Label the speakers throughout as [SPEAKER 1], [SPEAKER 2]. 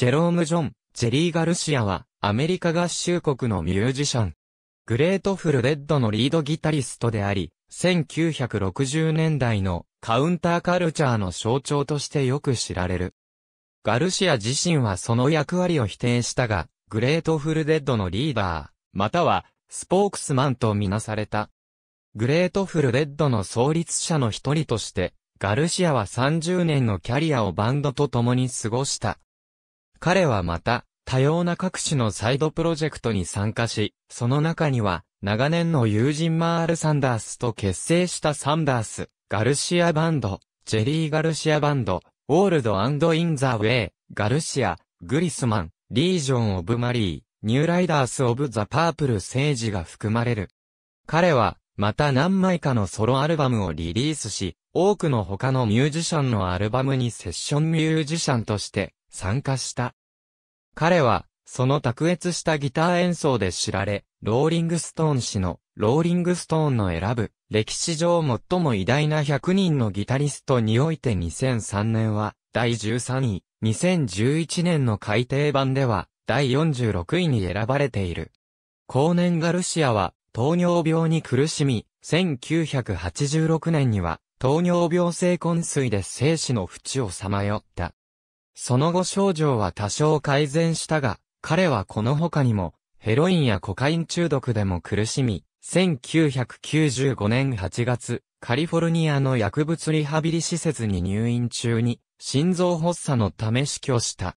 [SPEAKER 1] ジェローム・ジョン、ジェリー・ガルシアは、アメリカ合衆国のミュージシャン。グレートフル・レッドのリードギタリストであり、1960年代のカウンターカルチャーの象徴としてよく知られる。ガルシア自身はその役割を否定したが、グレートフル・デッドのリーダー、または、スポークスマンとみなされた。グレートフル・デッドの創立者の一人として、ガルシアは30年のキャリアをバンドと共に過ごした。彼はまた、多様な各種のサイドプロジェクトに参加し、その中には、長年の友人マール・サンダースと結成したサンダース、ガルシアバンド、ジェリー・ガルシアバンド、オールド・アンド・イン・ザ・ウェイ、ガルシア、グリスマン、リージョン・オブ・マリー、ニューライダース・オブ・ザ・パープル・セージが含まれる。彼は、また何枚かのソロアルバムをリリースし、多くの他のミュージシャンのアルバムにセッションミュージシャンとして参加した。彼は、その卓越したギター演奏で知られ、ローリングストーン氏の、ローリングストーンの選ぶ、歴史上最も偉大な100人のギタリストにおいて2003年は、第13位、2011年の改訂版では、第46位に選ばれている。後年ガルシアは、糖尿病に苦しみ、1986年には、糖尿病性昏睡で生死の淵をさまよった。その後症状は多少改善したが、彼はこの他にも、ヘロインやコカイン中毒でも苦しみ、1995年8月、カリフォルニアの薬物リハビリ施設に入院中に、心臓発作のため死去した。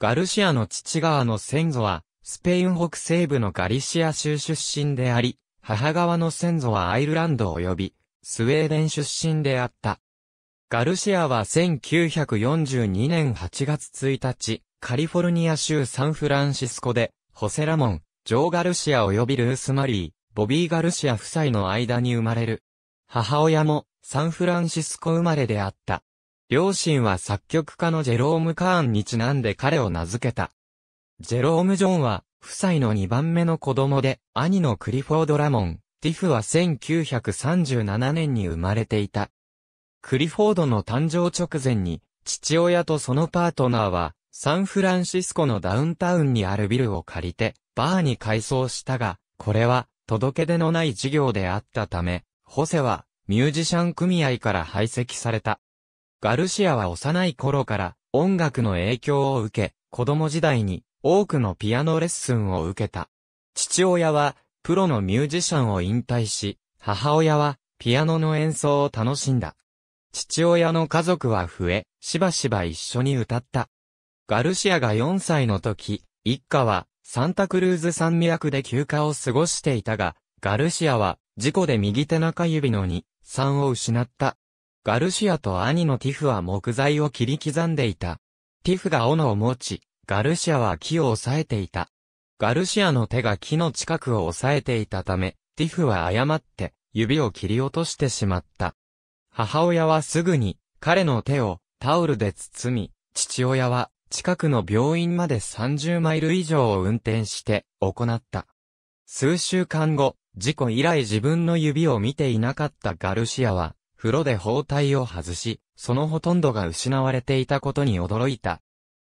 [SPEAKER 1] ガルシアの父側の先祖は、スペイン北西部のガリシア州出身であり、母側の先祖はアイルランド及び、スウェーデン出身であった。ガルシアは1942年8月1日、カリフォルニア州サンフランシスコで、ホセラモン、ジョー・ガルシア及びルース・マリー、ボビー・ガルシア夫妻の間に生まれる。母親もサンフランシスコ生まれであった。両親は作曲家のジェローム・カーンにちなんで彼を名付けた。ジェローム・ジョンは、夫妻の2番目の子供で、兄のクリフォード・ラモン、ティフは1937年に生まれていた。クリフォードの誕生直前に、父親とそのパートナーは、サンフランシスコのダウンタウンにあるビルを借りて、バーに改装したが、これは、届け出のない事業であったため、ホセは、ミュージシャン組合から排斥された。ガルシアは幼い頃から音楽の影響を受け、子供時代に多くのピアノレッスンを受けた。父親はプロのミュージシャンを引退し、母親はピアノの演奏を楽しんだ。父親の家族は増え、しばしば一緒に歌った。ガルシアが4歳の時、一家はサンタクルーズ山脈で休暇を過ごしていたが、ガルシアは事故で右手中指の2、3を失った。ガルシアと兄のティフは木材を切り刻んでいた。ティフが斧を持ち、ガルシアは木を押さえていた。ガルシアの手が木の近くを押さえていたため、ティフは誤って指を切り落としてしまった。母親はすぐに彼の手をタオルで包み、父親は近くの病院まで30マイル以上を運転して行った。数週間後、事故以来自分の指を見ていなかったガルシアは、風呂で包帯を外し、そのほとんどが失われていたことに驚いた。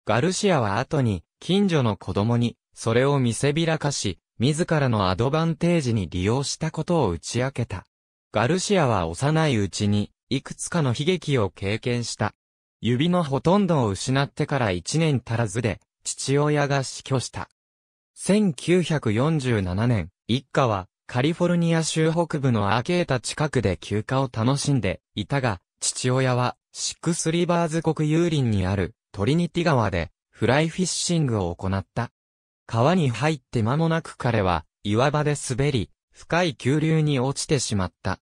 [SPEAKER 1] ガルシアは後に、近所の子供に、それを見せびらかし、自らのアドバンテージに利用したことを打ち明けた。ガルシアは幼いうちに、いくつかの悲劇を経験した。指のほとんどを失ってから1年足らずで、父親が死去した。1947年、一家はカリフォルニア州北部のアーケータ近くで休暇を楽しんでいたが、父親はシックスリバーズ国有林にあるトリニティ川でフライフィッシングを行った。川に入って間もなく彼は岩場で滑り、深い急流に落ちてしまった。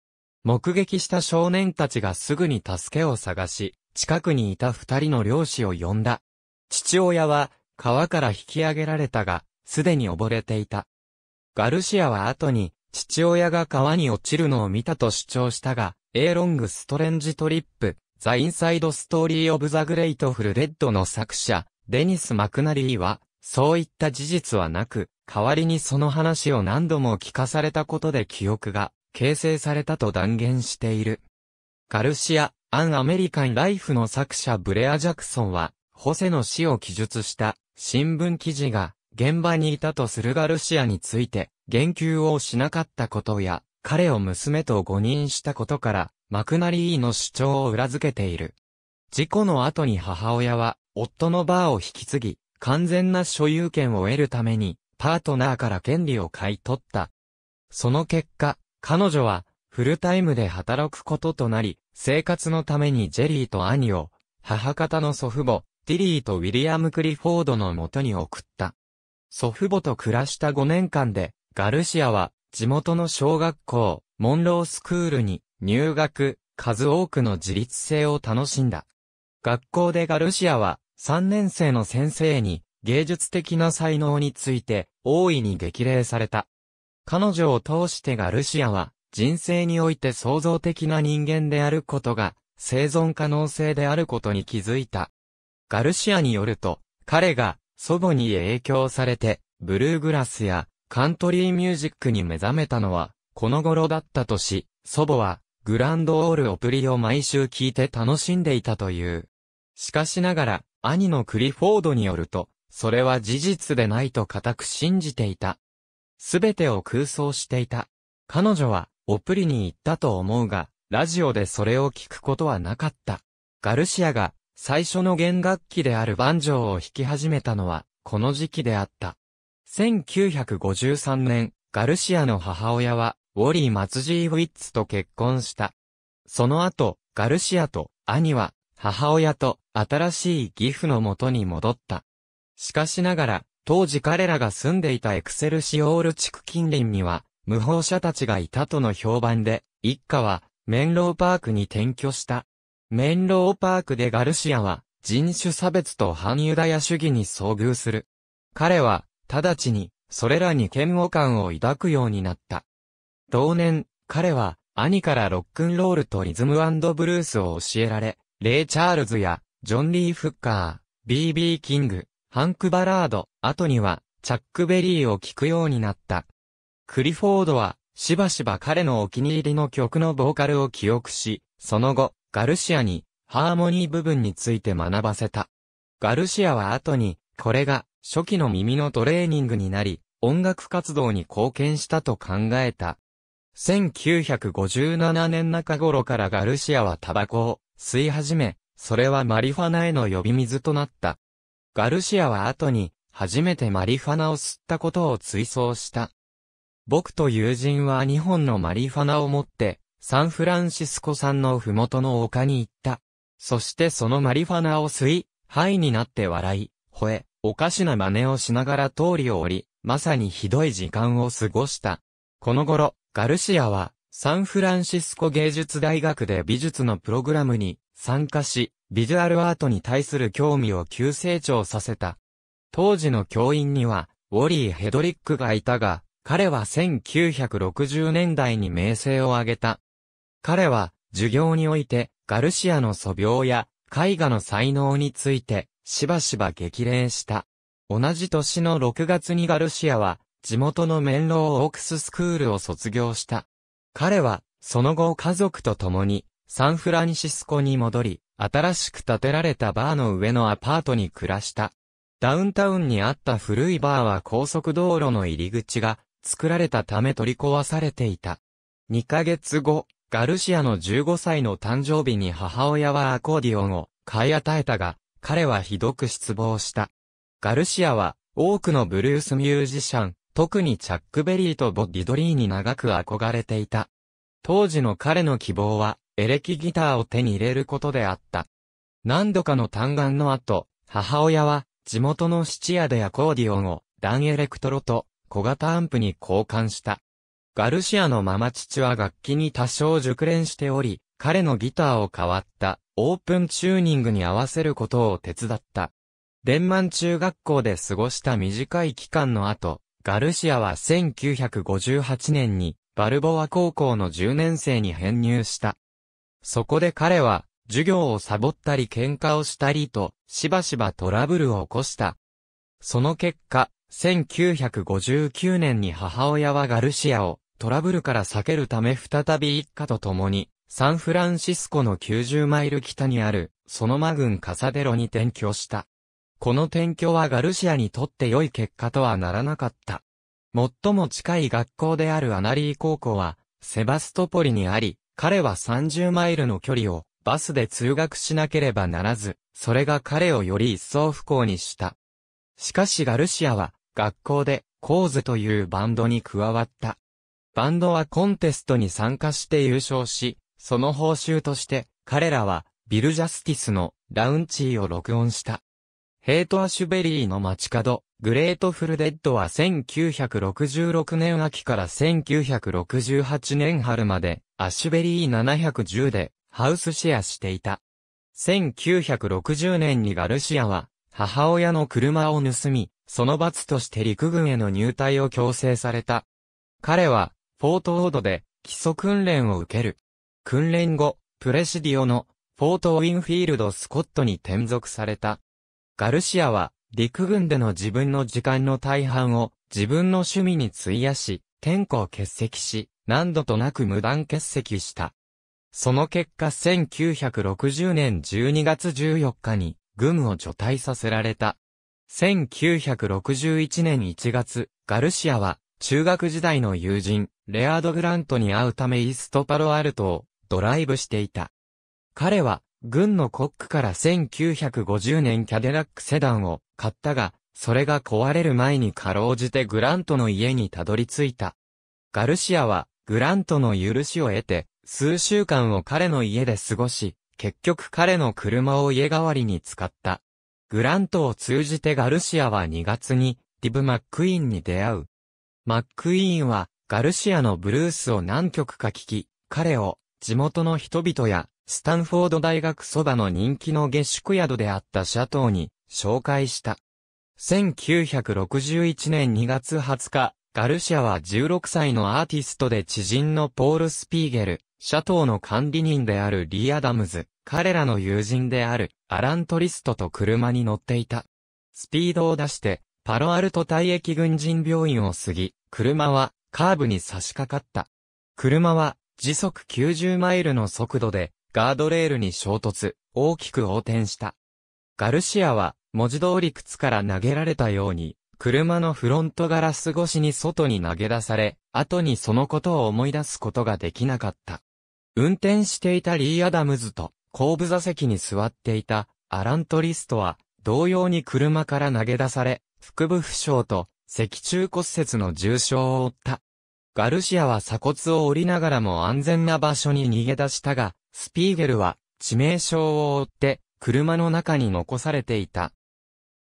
[SPEAKER 1] 目撃した少年たちがすぐに助けを探し、近くにいた二人の漁師を呼んだ。父親は川から引き上げられたが、すでに溺れていた。ガルシアは後に、父親が川に落ちるのを見たと主張したが、A ロングストレンジトリップ、ザ・インサイド・ストーリー・オブ・ザ・グレイト・フル・レッドの作者、デニス・マクナリーは、そういった事実はなく、代わりにその話を何度も聞かされたことで記憶が形成されたと断言している。ガルシア、アン・アメリカン・ライフの作者ブレア・ジャクソンは、ホセの死を記述した新聞記事が現場にいたとするガルシアについて言及をしなかったことや、彼を娘と誤認したことから、マクナリーの主張を裏付けている。事故の後に母親は、夫のバーを引き継ぎ、完全な所有権を得るために、パートナーから権利を買い取った。その結果、彼女は、フルタイムで働くこととなり、生活のためにジェリーと兄を、母方の祖父母、ティリーとウィリアム・クリフォードの元に送った。祖父母と暮らした5年間で、ガルシアは、地元の小学校、モンロースクールに、入学、数多くの自立性を楽しんだ。学校でガルシアは、3年生の先生に、芸術的な才能について、大いに激励された。彼女を通してガルシアは、人生において創造的な人間であることが、生存可能性であることに気づいた。ガルシアによると、彼が祖母に影響されて、ブルーグラスやカントリーミュージックに目覚めたのは、この頃だったとし、祖母は、グランドオールオプリを毎週聞いて楽しんでいたという。しかしながら、兄のクリフォードによると、それは事実でないと固く信じていた。すべてを空想していた。彼女は、オプリに行ったと思うが、ラジオでそれを聞くことはなかった。ガルシアが、最初の弦楽器であるバンジョーを弾き始めたのは、この時期であった。1953年、ガルシアの母親は、ウォリー・マツジー・ウィッツと結婚した。その後、ガルシアと兄は、母親と新しい義父の元に戻った。しかしながら、当時彼らが住んでいたエクセルシオール地区近隣には、無法者たちがいたとの評判で、一家は、メンローパークに転居した。メンローパークでガルシアは、人種差別と反ユダヤ主義に遭遇する。彼は、直ちに、それらに嫌悪感を抱くようになった。同年、彼は、兄からロックンロールとリズムブルースを教えられ、レイ・チャールズや、ジョン・リー・フッカー、B.B. キング、ハンク・バラード、後には、チャック・ベリーを聴くようになった。クリフォードは、しばしば彼のお気に入りの曲のボーカルを記憶し、その後、ガルシアに、ハーモニー部分について学ばせた。ガルシアは後に、これが、初期の耳のトレーニングになり、音楽活動に貢献したと考えた。1957年中頃からガルシアはタバコを吸い始め、それはマリファナへの呼び水となった。ガルシアは後に、初めてマリファナを吸ったことを追悼した。僕と友人は2本のマリファナを持って、サンフランシスコ産の麓の丘に行った。そしてそのマリファナを吸い、ハイになって笑い、吠え、おかしな真似をしながら通りを降り、まさにひどい時間を過ごした。この頃、ガルシアは、サンフランシスコ芸術大学で美術のプログラムに参加し、ビジュアルアートに対する興味を急成長させた。当時の教員には、ウォリー・ヘドリックがいたが、彼は1960年代に名声を上げた。彼は、授業において、ガルシアの素描や、絵画の才能について、しばしば激励した。同じ年の6月にガルシアは、地元のメンローオークススクールを卒業した。彼は、その後家族と共に、サンフランシスコに戻り、新しく建てられたバーの上のアパートに暮らした。ダウンタウンにあった古いバーは高速道路の入り口が作られたため取り壊されていた。2ヶ月後、ガルシアの15歳の誕生日に母親はアコーディオンを買い与えたが、彼はひどく失望した。ガルシアは多くのブルースミュージシャン、特にチャックベリーとボッディドリーに長く憧れていた。当時の彼の希望は、エレキギターを手に入れることであった。何度かの嘆願の後、母親は、地元の質屋でアコーディオンを、ダンエレクトロと、小型アンプに交換した。ガルシアのママ父は楽器に多少熟練しており、彼のギターを変わった、オープンチューニングに合わせることを手伝った。マ満中学校で過ごした短い期間の後、ガルシアは1958年にバルボア高校の10年生に編入した。そこで彼は、授業をサボったり喧嘩をしたりと、しばしばトラブルを起こした。その結果、1959年に母親はガルシアをトラブルから避けるため再び一家と共に、サンフランシスコの90マイル北にある、ソノマ郡カサデロに転居した。この転居はガルシアにとって良い結果とはならなかった。最も近い学校であるアナリー高校は、セバストポリにあり、彼は30マイルの距離をバスで通学しなければならず、それが彼をより一層不幸にした。しかしガルシアは学校でコーズというバンドに加わった。バンドはコンテストに参加して優勝し、その報酬として彼らはビルジャスティスのラウンチーを録音した。ヘイトアシュベリーの街角、グレートフルデッドは1966年秋から1968年春まで、アシュベリー710で、ハウスシェアしていた。1960年にガルシアは、母親の車を盗み、その罰として陸軍への入隊を強制された。彼は、フォートオードで、基礎訓練を受ける。訓練後、プレシディオの、フォートウィンフィールド・スコットに転属された。ガルシアは、陸軍での自分の時間の大半を自分の趣味に費やし、天候欠席し、何度となく無断欠席した。その結果1960年12月14日に軍を除隊させられた。1961年1月、ガルシアは中学時代の友人、レアード・グラントに会うためイーストパロアルトをドライブしていた。彼は軍のコックから1950年キャデラックセダンを買ったが、それが壊れる前にかろうじてグラントの家にたどり着いた。ガルシアは、グラントの許しを得て、数週間を彼の家で過ごし、結局彼の車を家代わりに使った。グラントを通じてガルシアは2月に、ディブ・マックイーンに出会う。マックイーンは、ガルシアのブルースを何曲か聴き、彼を、地元の人々や、スタンフォード大学そばの人気の下宿宿であったシャトーに、紹介した。1961年2月20日、ガルシアは16歳のアーティストで知人のポール・スピーゲル、シャトーの管理人であるリー・アダムズ、彼らの友人であるアラン・トリストと車に乗っていた。スピードを出して、パロアルト退役軍人病院を過ぎ、車はカーブに差し掛かった。車は時速90マイルの速度でガードレールに衝突、大きく横転した。ガルシアは文字通り靴から投げられたように、車のフロントガラス越しに外に投げ出され、後にそのことを思い出すことができなかった。運転していたリー・アダムズと、後部座席に座っていたアラントリストは、同様に車から投げ出され、腹部負傷と、脊柱骨折の重傷を負った。ガルシアは鎖骨を折りながらも安全な場所に逃げ出したが、スピーゲルは致命傷を負って車の中に残されていた。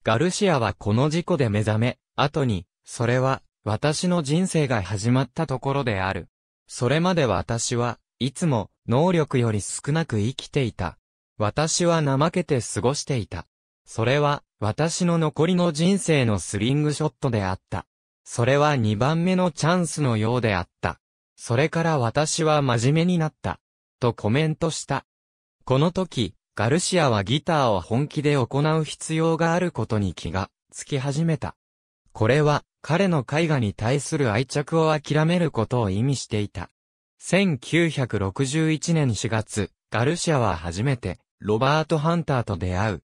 [SPEAKER 1] ガルシアはこの事故で目覚め、後に、それは、私の人生が始まったところである。それまで私はいつも能力より少なく生きていた。私は怠けて過ごしていた。それは私の残りの人生のスリングショットであった。それは二番目のチャンスのようであった。それから私は真面目になった。とコメントした。この時、ガルシアはギターを本気で行う必要があることに気がつき始めた。これは彼の絵画に対する愛着を諦めることを意味していた。1961年4月、ガルシアは初めてロバート・ハンターと出会う。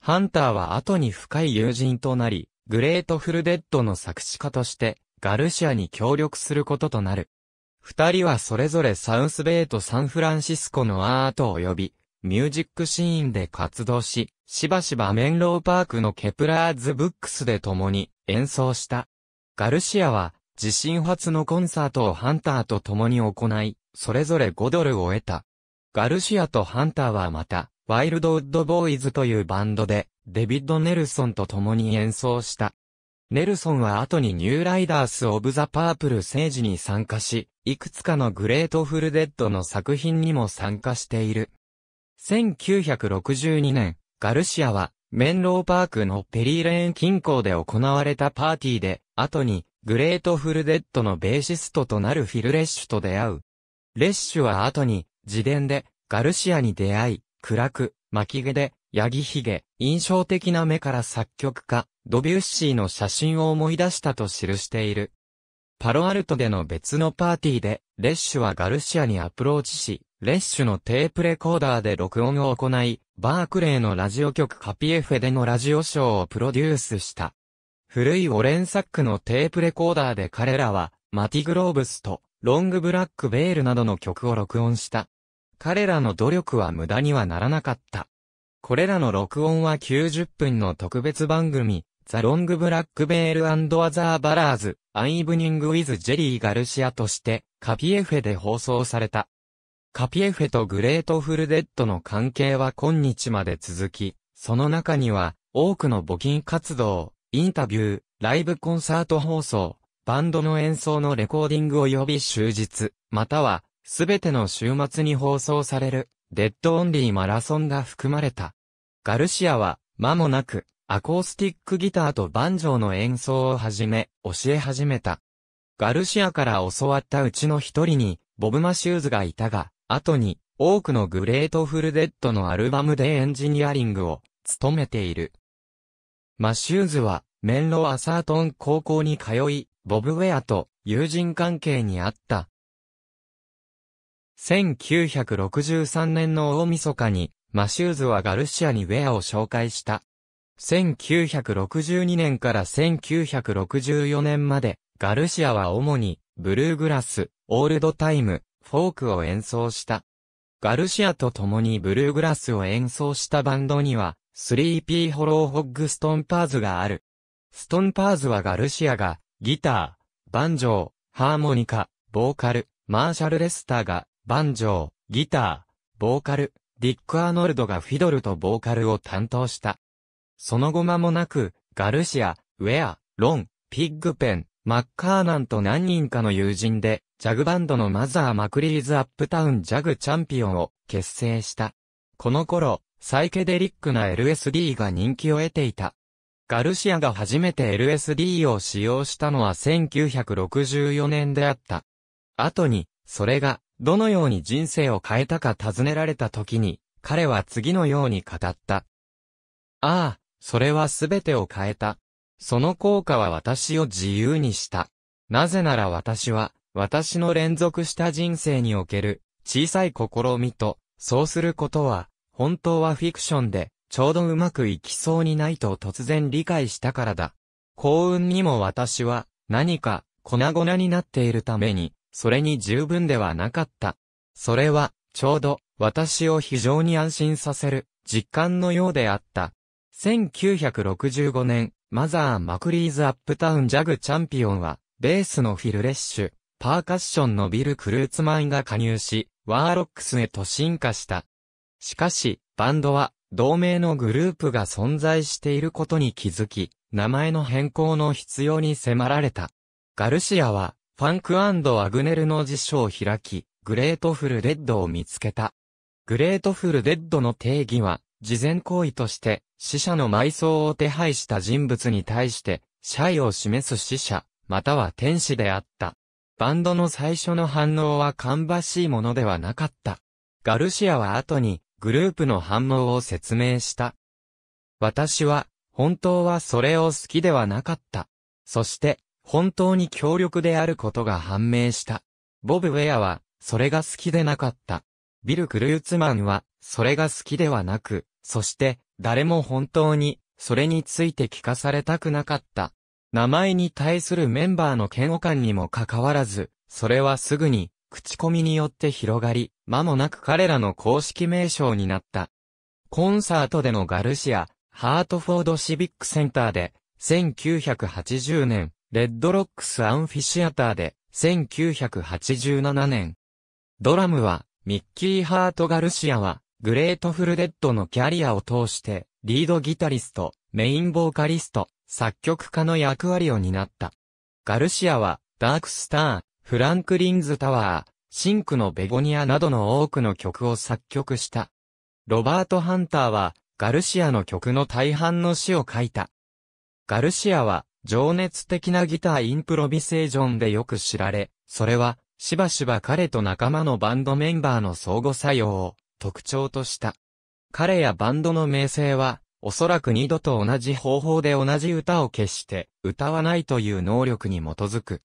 [SPEAKER 1] ハンターは後に深い友人となり、グレートフルデッドの作詞家としてガルシアに協力することとなる。二人はそれぞれサウスベイとサンフランシスコのアート及びミュージックシーンで活動し、しばしばメンローパークのケプラーズブックスで共に演奏した。ガルシアは、自身初のコンサートをハンターと共に行い、それぞれ5ドルを得た。ガルシアとハンターはまた、ワイルドウッドボーイズというバンドで、デビッド・ネルソンと共に演奏した。ネルソンは後にニューライダース・オブ・ザ・パープル政治に参加し、いくつかのグレートフルデッドの作品にも参加している。1962年、ガルシアは、メンローパークのペリーレーン近郊で行われたパーティーで、後に、グレートフルデッドのベーシストとなるフィル・レッシュと出会う。レッシュは後に、自伝で、ガルシアに出会い、暗く、巻き毛で、ヤギヒゲ、印象的な目から作曲家、ドビュッシーの写真を思い出したと記している。パロアルトでの別のパーティーで、レッシュはガルシアにアプローチし、レッシュのテープレコーダーで録音を行い、バークレーのラジオ局カピエフェでのラジオショーをプロデュースした。古いオレンサックのテープレコーダーで彼らは、マティグローブスと、ロングブラックベールなどの曲を録音した。彼らの努力は無駄にはならなかった。これらの録音は90分の特別番組、ザ・ロング・ブラック・ベール・アザー・バラーズ、アイブニング・ウィズ・ジェリー・ガルシアとして、カピエフェで放送された。カピエフェとグレートフルデッドの関係は今日まで続き、その中には、多くの募金活動、インタビュー、ライブコンサート放送、バンドの演奏のレコーディング及び終日、または、すべての週末に放送される、デッドオンリーマラソンが含まれた。ガルシアは、間もなく、アコースティックギターとバンジョーの演奏を始め、教え始めた。ガルシアから教わったうちの一人に、ボブ・マシューズがいたが、後に多くのグレートフルデッドのアルバムでエンジニアリングを務めている。マシューズはメンロアサートン高校に通い、ボブウェアと友人関係にあった。1963年の大晦日に、マシューズはガルシアにウェアを紹介した。1962年から1964年まで、ガルシアは主に、ブルーグラス、オールドタイム、フォークを演奏した。ガルシアと共にブルーグラスを演奏したバンドには、スリーピーホローホッグストンパーズがある。ストンパーズはガルシアが、ギター、バンジョー、ハーモニカ、ボーカル、マーシャル・レスターが、バンジョー、ギター、ボーカル、ディック・アーノルドがフィドルとボーカルを担当した。その後間もなく、ガルシア、ウェア、ロン、ピッグペン、マッカーナンと何人かの友人で、ジャグバンドのマザー・マクリーズ・アップタウン・ジャグ・チャンピオンを結成した。この頃、サイケデリックな LSD が人気を得ていた。ガルシアが初めて LSD を使用したのは1964年であった。後に、それが、どのように人生を変えたか尋ねられた時に、彼は次のように語った。ああ、それはすべてを変えた。その効果は私を自由にした。なぜなら私は、私の連続した人生における、小さい試みと、そうすることは、本当はフィクションで、ちょうどうまくいきそうにないと突然理解したからだ。幸運にも私は、何か、粉々になっているために、それに十分ではなかった。それは、ちょうど、私を非常に安心させる、実感のようであった。1965年、マザー・マクリーズ・アップタウン・ジャグ・チャンピオンは、ベースのフィル・レッシュ、パーカッションのビル・クルーツマインが加入し、ワーロックスへと進化した。しかし、バンドは、同盟のグループが存在していることに気づき、名前の変更の必要に迫られた。ガルシアは、ファンクアグネルの辞書を開き、グレートフルデッドを見つけた。グレートフルデッドの定義は、事前行為として、死者の埋葬を手配した人物に対して、謝意を示す死者、または天使であった。バンドの最初の反応は芳しいものではなかった。ガルシアは後に、グループの反応を説明した。私は、本当はそれを好きではなかった。そして、本当に強力であることが判明した。ボブ・ウェアは、それが好きでなかった。ビル・クルーツマンは、それが好きではなく、そして、誰も本当に、それについて聞かされたくなかった。名前に対するメンバーの嫌悪感にもかかわらず、それはすぐに、口コミによって広がり、間もなく彼らの公式名称になった。コンサートでのガルシア、ハートフォードシビックセンターで、1980年、レッドロックスアンフィシアターで、1987年。ドラムは、ミッキー・ハート・ガルシアは、グレートフルデッドのキャリアを通して、リードギタリスト、メインボーカリスト、作曲家の役割を担った。ガルシアは、ダークスター、フランクリンズタワー、シンクのベゴニアなどの多くの曲を作曲した。ロバート・ハンターは、ガルシアの曲の大半の詩を書いた。ガルシアは、情熱的なギターインプロビセージョンでよく知られ、それは、しばしば彼と仲間のバンドメンバーの相互作用を特徴とした。彼やバンドの名声は、おそらく二度と同じ方法で同じ歌を決して歌わないという能力に基づく。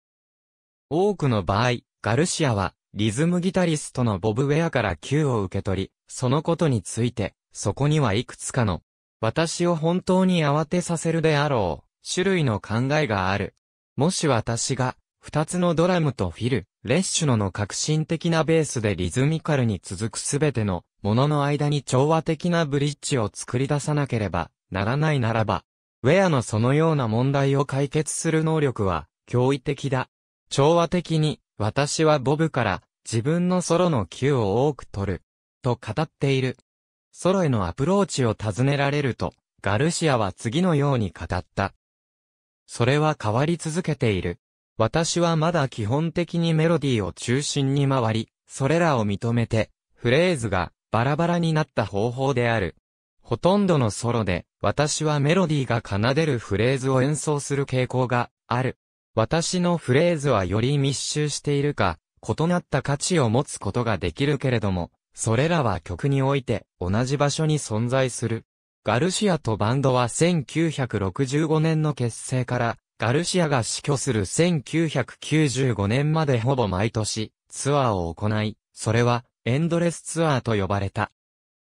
[SPEAKER 1] 多くの場合、ガルシアはリズムギタリストのボブ・ウェアから Q を受け取り、そのことについて、そこにはいくつかの、私を本当に慌てさせるであろう、種類の考えがある。もし私が二つのドラムとフィル、レッシュノの革新的なベースでリズミカルに続くすべてのものの間に調和的なブリッジを作り出さなければならないならば、ウェアのそのような問題を解決する能力は驚異的だ。調和的に、私はボブから自分のソロの Q を多く取る、と語っている。ソロへのアプローチを尋ねられると、ガルシアは次のように語った。それは変わり続けている。私はまだ基本的にメロディーを中心に回り、それらを認めて、フレーズがバラバラになった方法である。ほとんどのソロで、私はメロディーが奏でるフレーズを演奏する傾向がある。私のフレーズはより密集しているか、異なった価値を持つことができるけれども、それらは曲において同じ場所に存在する。ガルシアとバンドは1965年の結成からガルシアが死去する1995年までほぼ毎年ツアーを行い、それはエンドレスツアーと呼ばれた。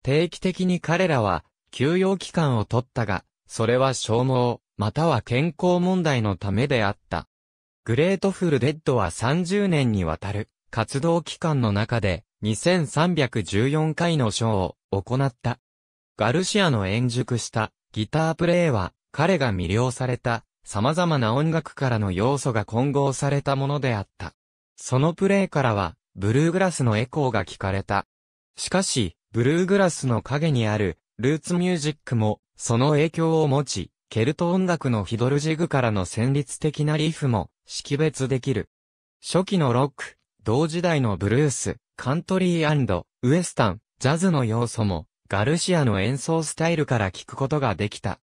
[SPEAKER 1] 定期的に彼らは休養期間を取ったが、それは消耗、または健康問題のためであった。グレートフルデッドは30年にわたる活動期間の中で2314回のショーを行った。ガルシアの演熟したギタープレイは彼が魅了された様々な音楽からの要素が混合されたものであった。そのプレイからは、ブルーグラスのエコーが聞かれた。しかし、ブルーグラスの影にある、ルーツミュージックも、その影響を持ち、ケルト音楽のヒドルジグからの旋律的なリフも識別できる。初期のロック、同時代のブルース、カントリーウエスタン、ジャズの要素もガルシアの演奏スタイルから聞くことができた。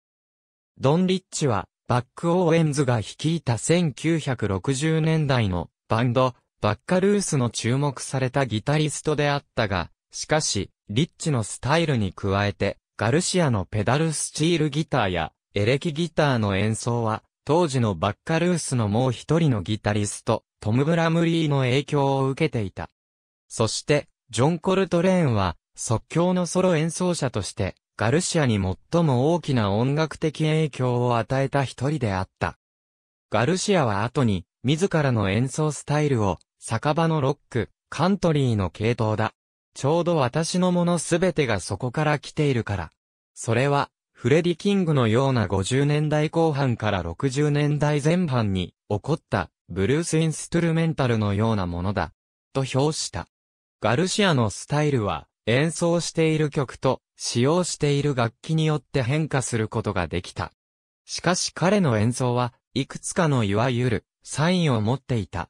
[SPEAKER 1] ドン・リッチはバック・オーエンズが率いた1960年代のバンド、バッカルースの注目されたギタリストであったが、しかし、リッチのスタイルに加えて、ガルシアのペダルスチールギターや、エレキギターの演奏は、当時のバッカルースのもう一人のギタリスト、トム・ブラムリーの影響を受けていた。そして、ジョン・コルトレーンは、即興のソロ演奏者として、ガルシアに最も大きな音楽的影響を与えた一人であった。ガルシアは後に、自らの演奏スタイルを、酒場のロック、カントリーの系統だ。ちょうど私のものすべてがそこから来ているから。それは、フレディ・キングのような50年代後半から60年代前半に起こったブルースインストゥルメンタルのようなものだ。と評した。ガルシアのスタイルは演奏している曲と使用している楽器によって変化することができた。しかし彼の演奏はいくつかのいわゆるサインを持っていた。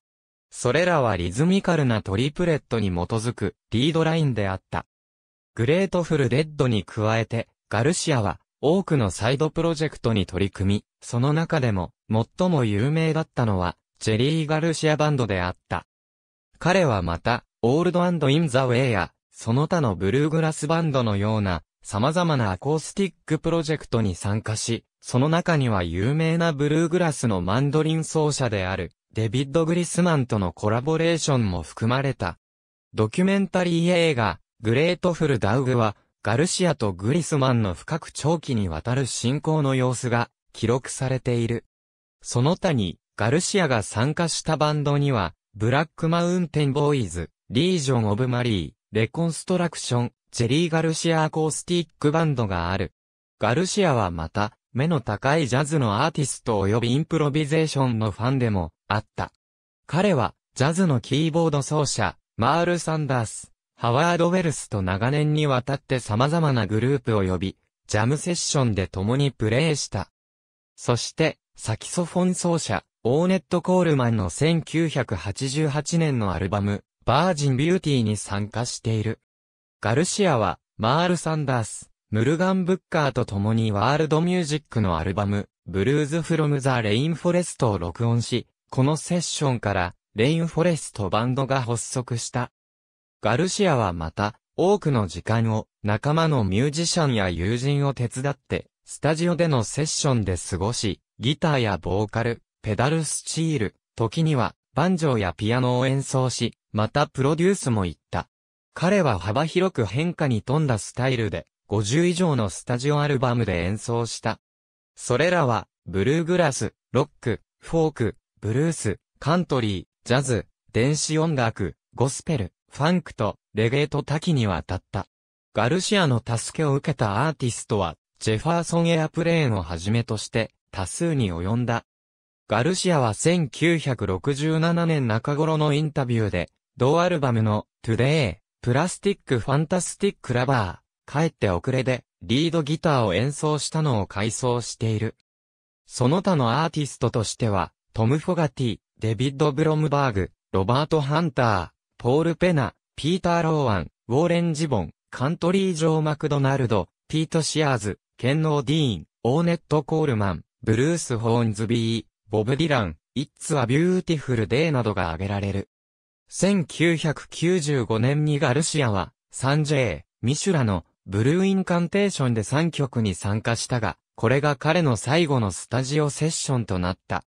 [SPEAKER 1] それらはリズミカルなトリプレットに基づくリードラインであった。グレートフルデッドに加えてガルシアは多くのサイドプロジェクトに取り組み、その中でも最も有名だったのはジェリー・ガルシアバンドであった。彼はまた、オールドイン・ザ・ウェイや、その他のブルーグラスバンドのような様々なアコースティックプロジェクトに参加し、その中には有名なブルーグラスのマンドリン奏者であるデビッド・グリスマンとのコラボレーションも含まれた。ドキュメンタリー映画、グレートフル・ダウグは、ガルシアとグリスマンの深く長期にわたる進行の様子が記録されている。その他に、ガルシアが参加したバンドには、ブラックマウンテンボーイズ、リージョン・オブ・マリー、レコンストラクション、ジェリー・ガルシア・アコースティックバンドがある。ガルシアはまた、目の高いジャズのアーティスト及びインプロビゼーションのファンでもあった。彼は、ジャズのキーボード奏者、マール・サンダース、ハワード・ウェルスと長年にわたって様々なグループを呼び、ジャムセッションで共にプレーした。そして、サキソフォン奏者、オーネット・コールマンの1988年のアルバム、バージンビューティーに参加している。ガルシアは、マール・サンダース、ムルガン・ブッカーと共にワールドミュージックのアルバム、ブルーズ・フロム・ザ・レインフォレストを録音し、このセッションから、レインフォレストバンドが発足した。ガルシアはまた、多くの時間を仲間のミュージシャンや友人を手伝って、スタジオでのセッションで過ごし、ギターやボーカル、ペダルスチール、時には、バンジョーやピアノを演奏し、またプロデュースも言った。彼は幅広く変化に富んだスタイルで、50以上のスタジオアルバムで演奏した。それらは、ブルーグラス、ロック、フォーク、ブルース、カントリー、ジャズ、電子音楽、ゴスペル、ファンクと、レゲエと多岐にわたった。ガルシアの助けを受けたアーティストは、ジェファーソンエアプレーンをはじめとして、多数に及んだ。ガルシアは1967年中頃のインタビューで、同アルバムの Today プラスティックファンタスティックラバー帰って遅れでリードギターを演奏したのを改装している。その他のアーティストとしてはトム・フォガティ、デビッド・ブロムバーグ、ロバート・ハンター、ポール・ペナ、ピーター・ローアン、ウォーレン・ジボン、カントリー・ジョー・マクドナルド、ピート・シアーズ、ケン・ノー・ディーン、オーネット・コールマン、ブルース・ホーンズビー、ボブ・ディラン、イッツ・ア・ビューティフル・デーなどが挙げられる。1995年にガルシアは、サンジェイ、ミシュラの、ブルーインカンテーションで3曲に参加したが、これが彼の最後のスタジオセッションとなった。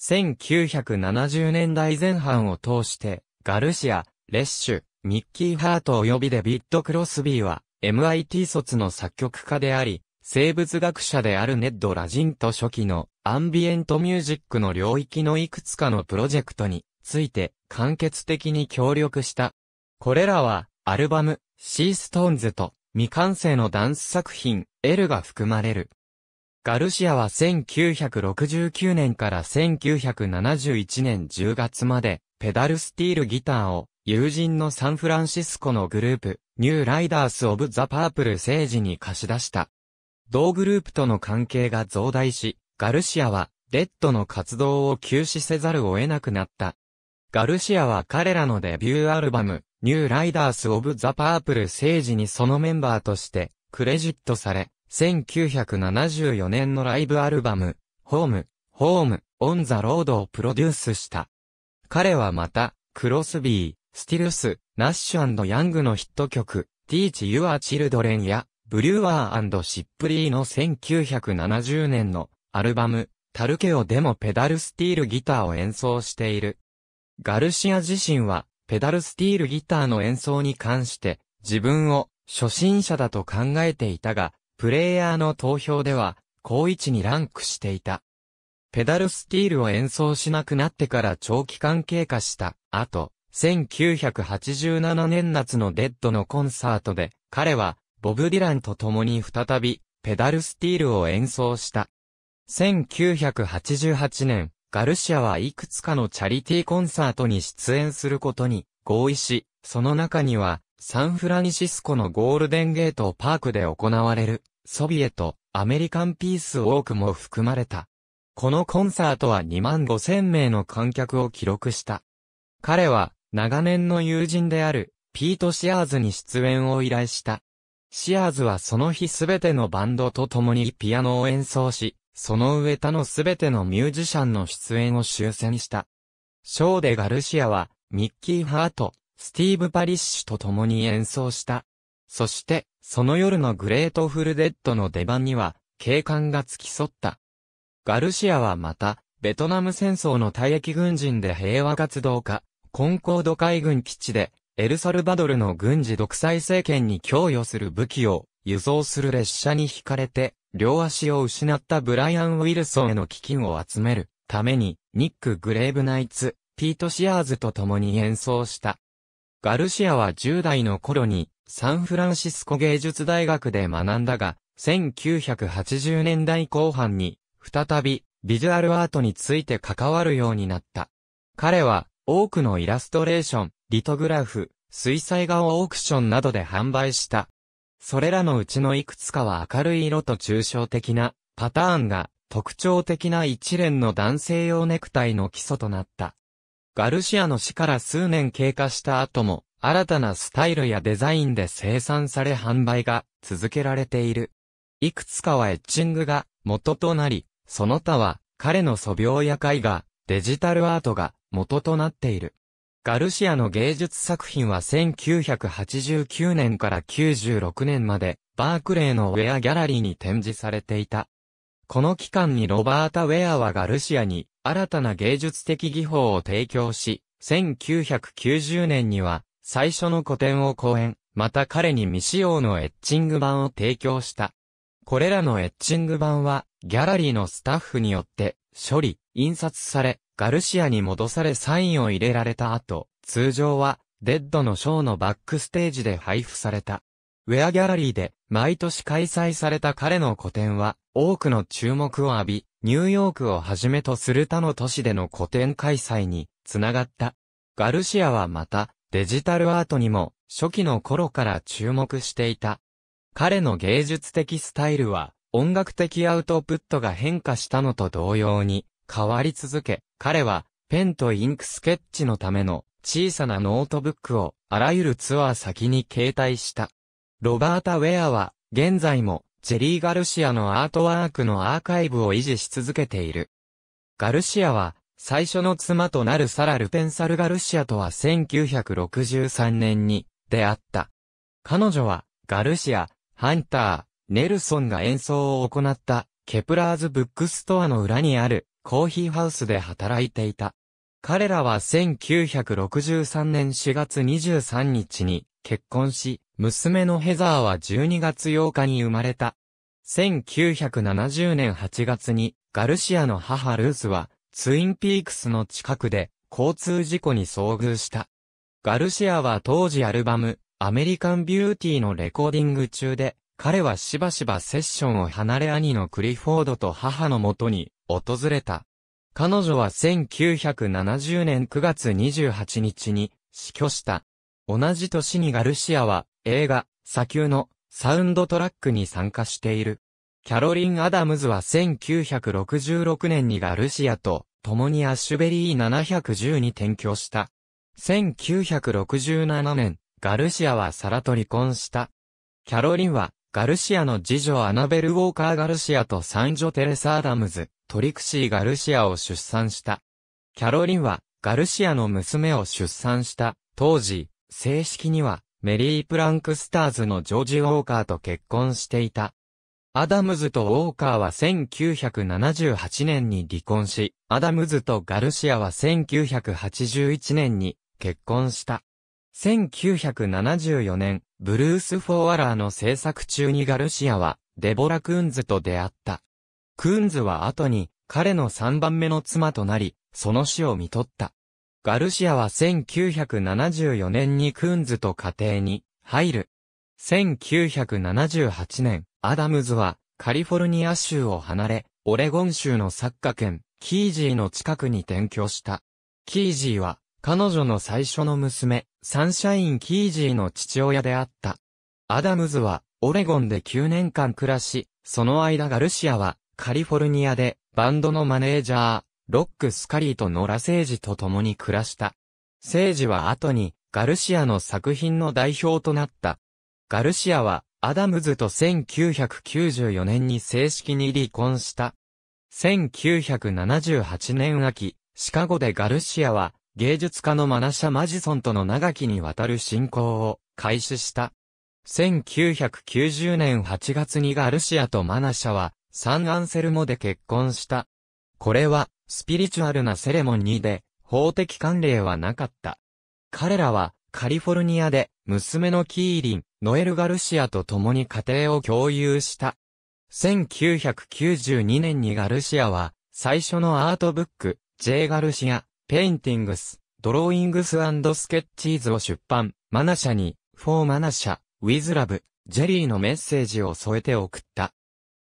[SPEAKER 1] 1970年代前半を通して、ガルシア、レッシュ、ミッキー・ハート及びデビッド・クロスビーは、MIT 卒の作曲家であり、生物学者であるネッド・ラジンと初期のアンビエントミュージックの領域のいくつかのプロジェクトについて間欠的に協力した。これらは、アルバム、シーストーンズと未完成のダンス作品、L が含まれる。ガルシアは1969年から1971年10月まで、ペダルスティールギターを、友人のサンフランシスコのグループ、ニューライダース・オブ・ザ・パープル政治に貸し出した。同グループとの関係が増大し、ガルシアは、レッドの活動を休止せざるを得なくなった。ガルシアは彼らのデビューアルバム、ニューライダース・オブ・ザ・パープルージにそのメンバーとしてクレジットされ、1974年のライブアルバム、ホーム、ホーム、オン・ザ・ロードをプロデュースした。彼はまた、クロスビー、スティルス、ナッシュヤングのヒット曲、ティーチ・ユア・チルドレンや、ブリュワーシップリーの1970年のアルバム、タルケオでもペダルスティールギターを演奏している。ガルシア自身は、ペダルスティールギターの演奏に関して、自分を初心者だと考えていたが、プレイヤーの投票では、高位置にランクしていた。ペダルスティールを演奏しなくなってから長期間経過した後、1987年夏のデッドのコンサートで、彼は、ボブ・ディランと共に再び、ペダルスティールを演奏した。1988年、ガルシアはいくつかのチャリティーコンサートに出演することに合意し、その中には、サンフランシスコのゴールデンゲートパークで行われる、ソビエト、アメリカンピースウォークも含まれた。このコンサートは2万5千名の観客を記録した。彼は、長年の友人である、ピート・シアーズに出演を依頼した。シアーズはその日すべてのバンドと共にピアノを演奏し、その上他のすべてのミュージシャンの出演を終戦した。ショーでガルシアは、ミッキー・ハート、スティーブ・パリッシュと共に演奏した。そして、その夜のグレートフルデッドの出番には、警官が付き添った。ガルシアはまた、ベトナム戦争の退役軍人で平和活動家、コンコード海軍基地で、エルサルバドルの軍事独裁政権に供与する武器を輸送する列車に引かれて、両足を失ったブライアン・ウィルソンへの基金を集めるために、ニック・グレーブナイツ、ピート・シアーズと共に演奏した。ガルシアは10代の頃に、サンフランシスコ芸術大学で学んだが、1980年代後半に、再び、ビジュアルアートについて関わるようになった。彼は、多くのイラストレーション、リトグラフ、水彩画をオークションなどで販売した。それらのうちのいくつかは明るい色と抽象的なパターンが特徴的な一連の男性用ネクタイの基礎となった。ガルシアの死から数年経過した後も、新たなスタイルやデザインで生産され販売が続けられている。いくつかはエッチングが元となり、その他は彼の素描や絵画、デジタルアートが元となっている。ガルシアの芸術作品は1989年から96年まで、バークレーのウェアギャラリーに展示されていた。この期間にロバータ・ウェアはガルシアに新たな芸術的技法を提供し、1990年には最初の個展を公演、また彼に未使用のエッチング版を提供した。これらのエッチング版はギャラリーのスタッフによって処理、印刷され、ガルシアに戻されサインを入れられた後、通常は、デッドのショーのバックステージで配布された。ウェアギャラリーで毎年開催された彼の個展は多くの注目を浴び、ニューヨークをはじめとする他の都市での個展開催につながった。ガルシアはまたデジタルアートにも初期の頃から注目していた。彼の芸術的スタイルは音楽的アウトプットが変化したのと同様に変わり続け、彼は、ペンとインクスケッチのための小さなノートブックをあらゆるツアー先に携帯した。ロバータ・ウェアは、現在も、ジェリー・ガルシアのアートワークのアーカイブを維持し続けている。ガルシアは、最初の妻となるサラ・ルペンサル・ガルシアとは1963年に出会った。彼女は、ガルシア、ハンター、ネルソンが演奏を行った、ケプラーズ・ブックストアの裏にある、コーヒーハウスで働いていた。彼らは1963年4月23日に結婚し、娘のヘザーは12月8日に生まれた。1970年8月にガルシアの母ルースはツインピークスの近くで交通事故に遭遇した。ガルシアは当時アルバムアメリカンビューティーのレコーディング中で彼はしばしばセッションを離れ兄のクリフォードと母のもとに訪れた。彼女は1970年9月28日に死去した。同じ年にガルシアは映画、砂丘のサウンドトラックに参加している。キャロリン・アダムズは1966年にガルシアと共にアッシュベリー710に転居した。1967年、ガルシアはサラと離婚した。キャロリンはガルシアの次女アナベル・ウォーカー・ガルシアと三女テレサ・アダムズ、トリクシー・ガルシアを出産した。キャロリンは、ガルシアの娘を出産した。当時、正式には、メリー・プランク・スターズのジョージ・ウォーカーと結婚していた。アダムズとウォーカーは1978年に離婚し、アダムズとガルシアは1981年に結婚した。1974年、ブルース・フォーアラーの制作中にガルシアは、デボラ・クーンズと出会った。クーンズは後に彼の3番目の妻となり、その死を見取った。ガルシアは1974年にクーンズと家庭に入る。1978年、アダムズはカリフォルニア州を離れ、オレゴン州の作家県、キージーの近くに転居した。キージーは、彼女の最初の娘、サンシャイン・キージーの父親であった。アダムズは、オレゴンで9年間暮らし、その間ガルシアは、カリフォルニアでバンドのマネージャー、ロック・スカリーとラ・セージと共に暮らした。セージは後にガルシアの作品の代表となった。ガルシアはアダムズと1994年に正式に離婚した。1978年秋、シカゴでガルシアは芸術家のマナシャ・マジソンとの長きにわたる進行を開始した。1990年8月にガルシアとマナシャはサン・アンセルモで結婚した。これは、スピリチュアルなセレモニーで、法的慣例はなかった。彼らは、カリフォルニアで、娘のキーリン、ノエル・ガルシアと共に家庭を共有した。1992年にガルシアは、最初のアートブック、J. ガルシア、ペインティングス、ドローイングススケッチーズを出版、マナシャに、フォーマナシャ、ウィズラブ、ジェリーのメッセージを添えて送った。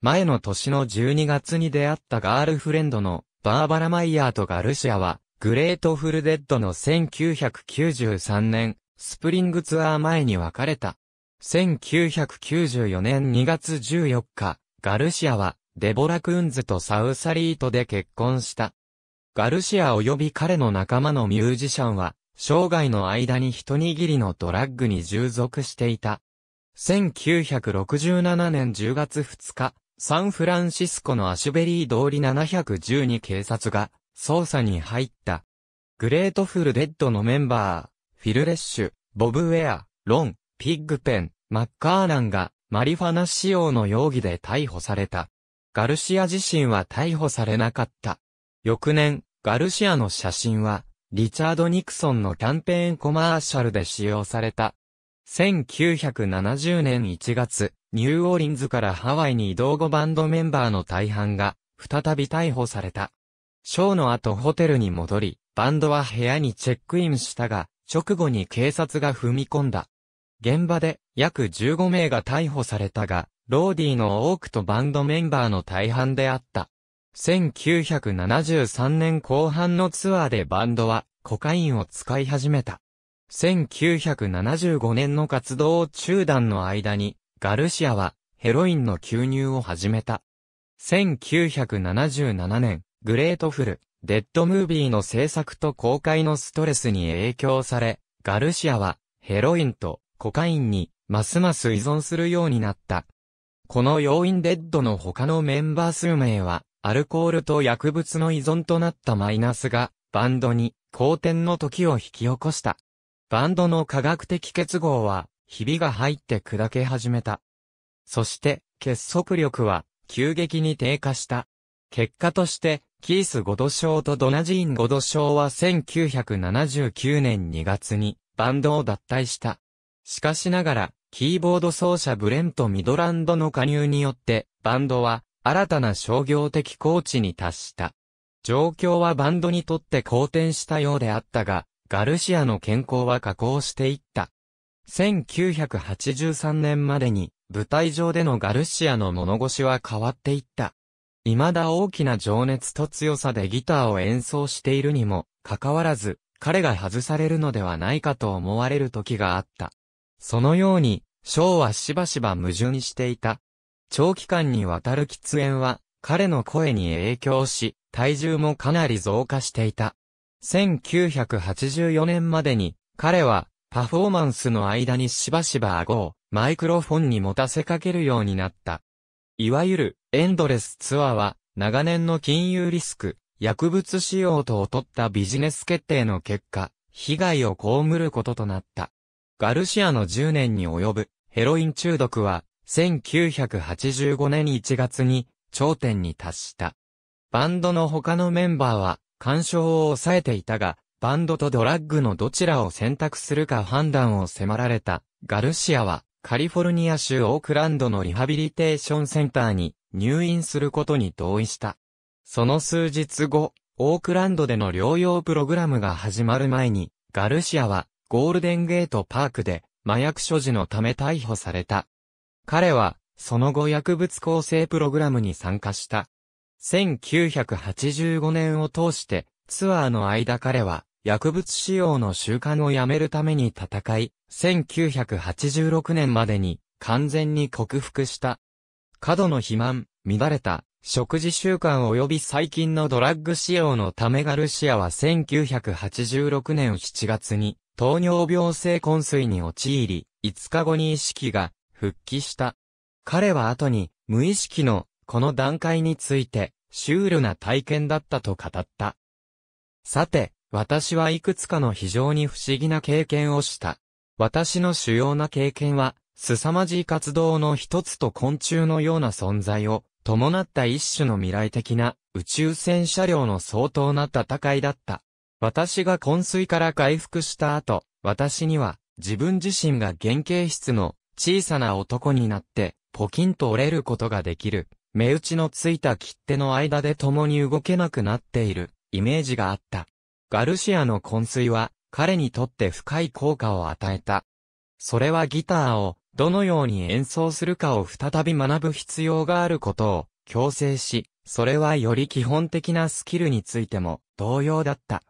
[SPEAKER 1] 前の年の12月に出会ったガールフレンドのバーバラ・マイヤーとガルシアは、グレートフルデッドの1993年、スプリングツアー前に別れた。1994年2月14日、ガルシアは、デボラ・クーンズとサウサリートで結婚した。ガルシア及び彼の仲間のミュージシャンは、生涯の間に一握りのドラッグに従属していた。1967年10月2日、サンフランシスコのアシュベリー通り7 1 2警察が捜査に入った。グレートフルデッドのメンバー、フィルレッシュ、ボブ・ウェア、ロン、ピッグペン、マッカーランがマリファナ仕様の容疑で逮捕された。ガルシア自身は逮捕されなかった。翌年、ガルシアの写真は、リチャード・ニクソンのキャンペーンコマーシャルで使用された。1970年1月、ニューオーリンズからハワイに移動後バンドメンバーの大半が、再び逮捕された。ショーの後ホテルに戻り、バンドは部屋にチェックインしたが、直後に警察が踏み込んだ。現場で約15名が逮捕されたが、ローディの多くとバンドメンバーの大半であった。1973年後半のツアーでバンドはコカインを使い始めた。1975年の活動中断の間にガルシアはヘロインの吸入を始めた。1977年、グレートフル、デッドムービーの制作と公開のストレスに影響され、ガルシアはヘロインとコカインにますます依存するようになった。この要因デッドの他のメンバー数名は、アルコールと薬物の依存となったマイナスが、バンドに、好転の時を引き起こした。バンドの科学的結合は、ひびが入って砕け始めた。そして、結束力は、急激に低下した。結果として、キースゴド賞とドナジーンゴド賞は1979年2月にバンドを脱退した。しかしながら、キーボード奏者ブレント・ミドランドの加入によって、バンドは新たな商業的高地に達した。状況はバンドにとって好転したようであったが、ガルシアの健康は下降していった。1983年までに舞台上でのガルシアの物腰は変わっていった。未だ大きな情熱と強さでギターを演奏しているにも、かかわらず、彼が外されるのではないかと思われる時があった。そのように、ショーはしばしば矛盾していた。長期間にわたる喫煙は、彼の声に影響し、体重もかなり増加していた。1984年までに、彼は、パフォーマンスの間にしばしば顎をマイクロフォンに持たせかけるようになった。いわゆるエンドレスツアーは長年の金融リスク、薬物使用等を取ったビジネス決定の結果、被害を被ることとなった。ガルシアの10年に及ぶヘロイン中毒は1985年1月に頂点に達した。バンドの他のメンバーは干渉を抑えていたが、バンドとドラッグのどちらを選択するか判断を迫られた、ガルシアは、カリフォルニア州オークランドのリハビリテーションセンターに入院することに同意した。その数日後、オークランドでの療養プログラムが始まる前に、ガルシアはゴールデンゲートパークで麻薬所持のため逮捕された。彼は、その後薬物構成プログラムに参加した。1985年を通して、ツアーの間彼は、薬物使用の習慣をやめるために戦い、1986年までに完全に克服した。過度の肥満、乱れた、食事習慣及び最近のドラッグ使用のためガルシアは1986年7月に糖尿病性昏睡に陥り、5日後に意識が復帰した。彼は後に無意識のこの段階についてシュールな体験だったと語った。さて、私はいくつかの非常に不思議な経験をした。私の主要な経験は、凄まじい活動の一つと昆虫のような存在を伴った一種の未来的な宇宙船車両の相当な戦いだった。私が昏睡から回復した後、私には自分自身が原型室の小さな男になってポキンと折れることができる。目打ちのついた切手の間で共に動けなくなっているイメージがあった。ガルシアの昏睡は、彼にとって深い効果を与えた。それはギターを、どのように演奏するかを再び学ぶ必要があることを、強制し、それはより基本的なスキルについても、同様だった。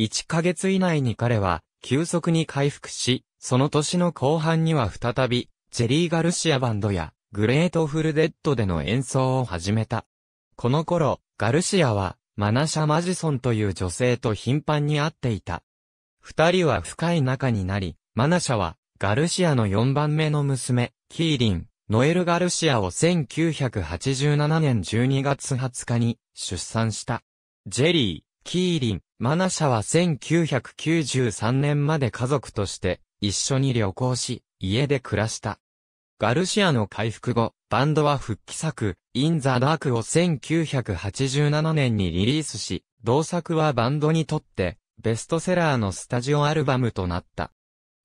[SPEAKER 1] 1ヶ月以内に彼は、急速に回復し、その年の後半には再び、ジェリー・ガルシアバンドや、グレートフルデッドでの演奏を始めた。この頃、ガルシアは、マナシャ・マジソンという女性と頻繁に会っていた。二人は深い仲になり、マナシャは、ガルシアの四番目の娘、キーリン、ノエル・ガルシアを1987年12月20日に出産した。ジェリー、キーリン、マナシャは1993年まで家族として一緒に旅行し、家で暮らした。ガルシアの回復後、バンドは復帰作、イン・ザ・ダークを1987年にリリースし、同作はバンドにとって、ベストセラーのスタジオアルバムとなった。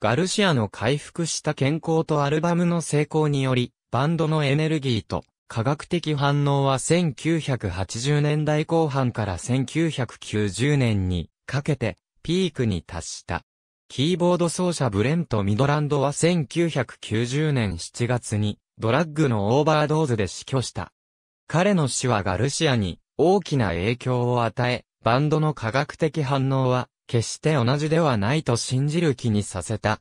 [SPEAKER 1] ガルシアの回復した健康とアルバムの成功により、バンドのエネルギーと科学的反応は1980年代後半から1990年にかけてピークに達した。キーボード奏者ブレント・ミドランドは1990年7月にドラッグのオーバードーズで死去した。彼の死はガルシアに大きな影響を与え、バンドの科学的反応は決して同じではないと信じる気にさせた。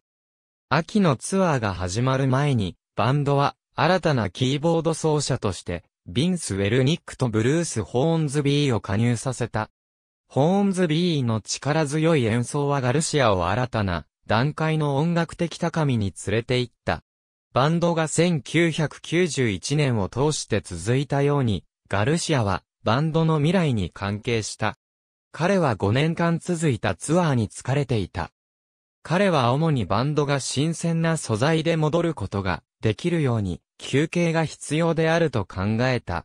[SPEAKER 1] 秋のツアーが始まる前に、バンドは新たなキーボード奏者として、ビンス・ウェルニックとブルース・ホーンズビーを加入させた。ホーンズビーの力強い演奏はガルシアを新たな段階の音楽的高みに連れて行った。バンドが1991年を通して続いたように、ガルシアはバンドの未来に関係した。彼は5年間続いたツアーに疲れていた。彼は主にバンドが新鮮な素材で戻ることができるように休憩が必要であると考えた。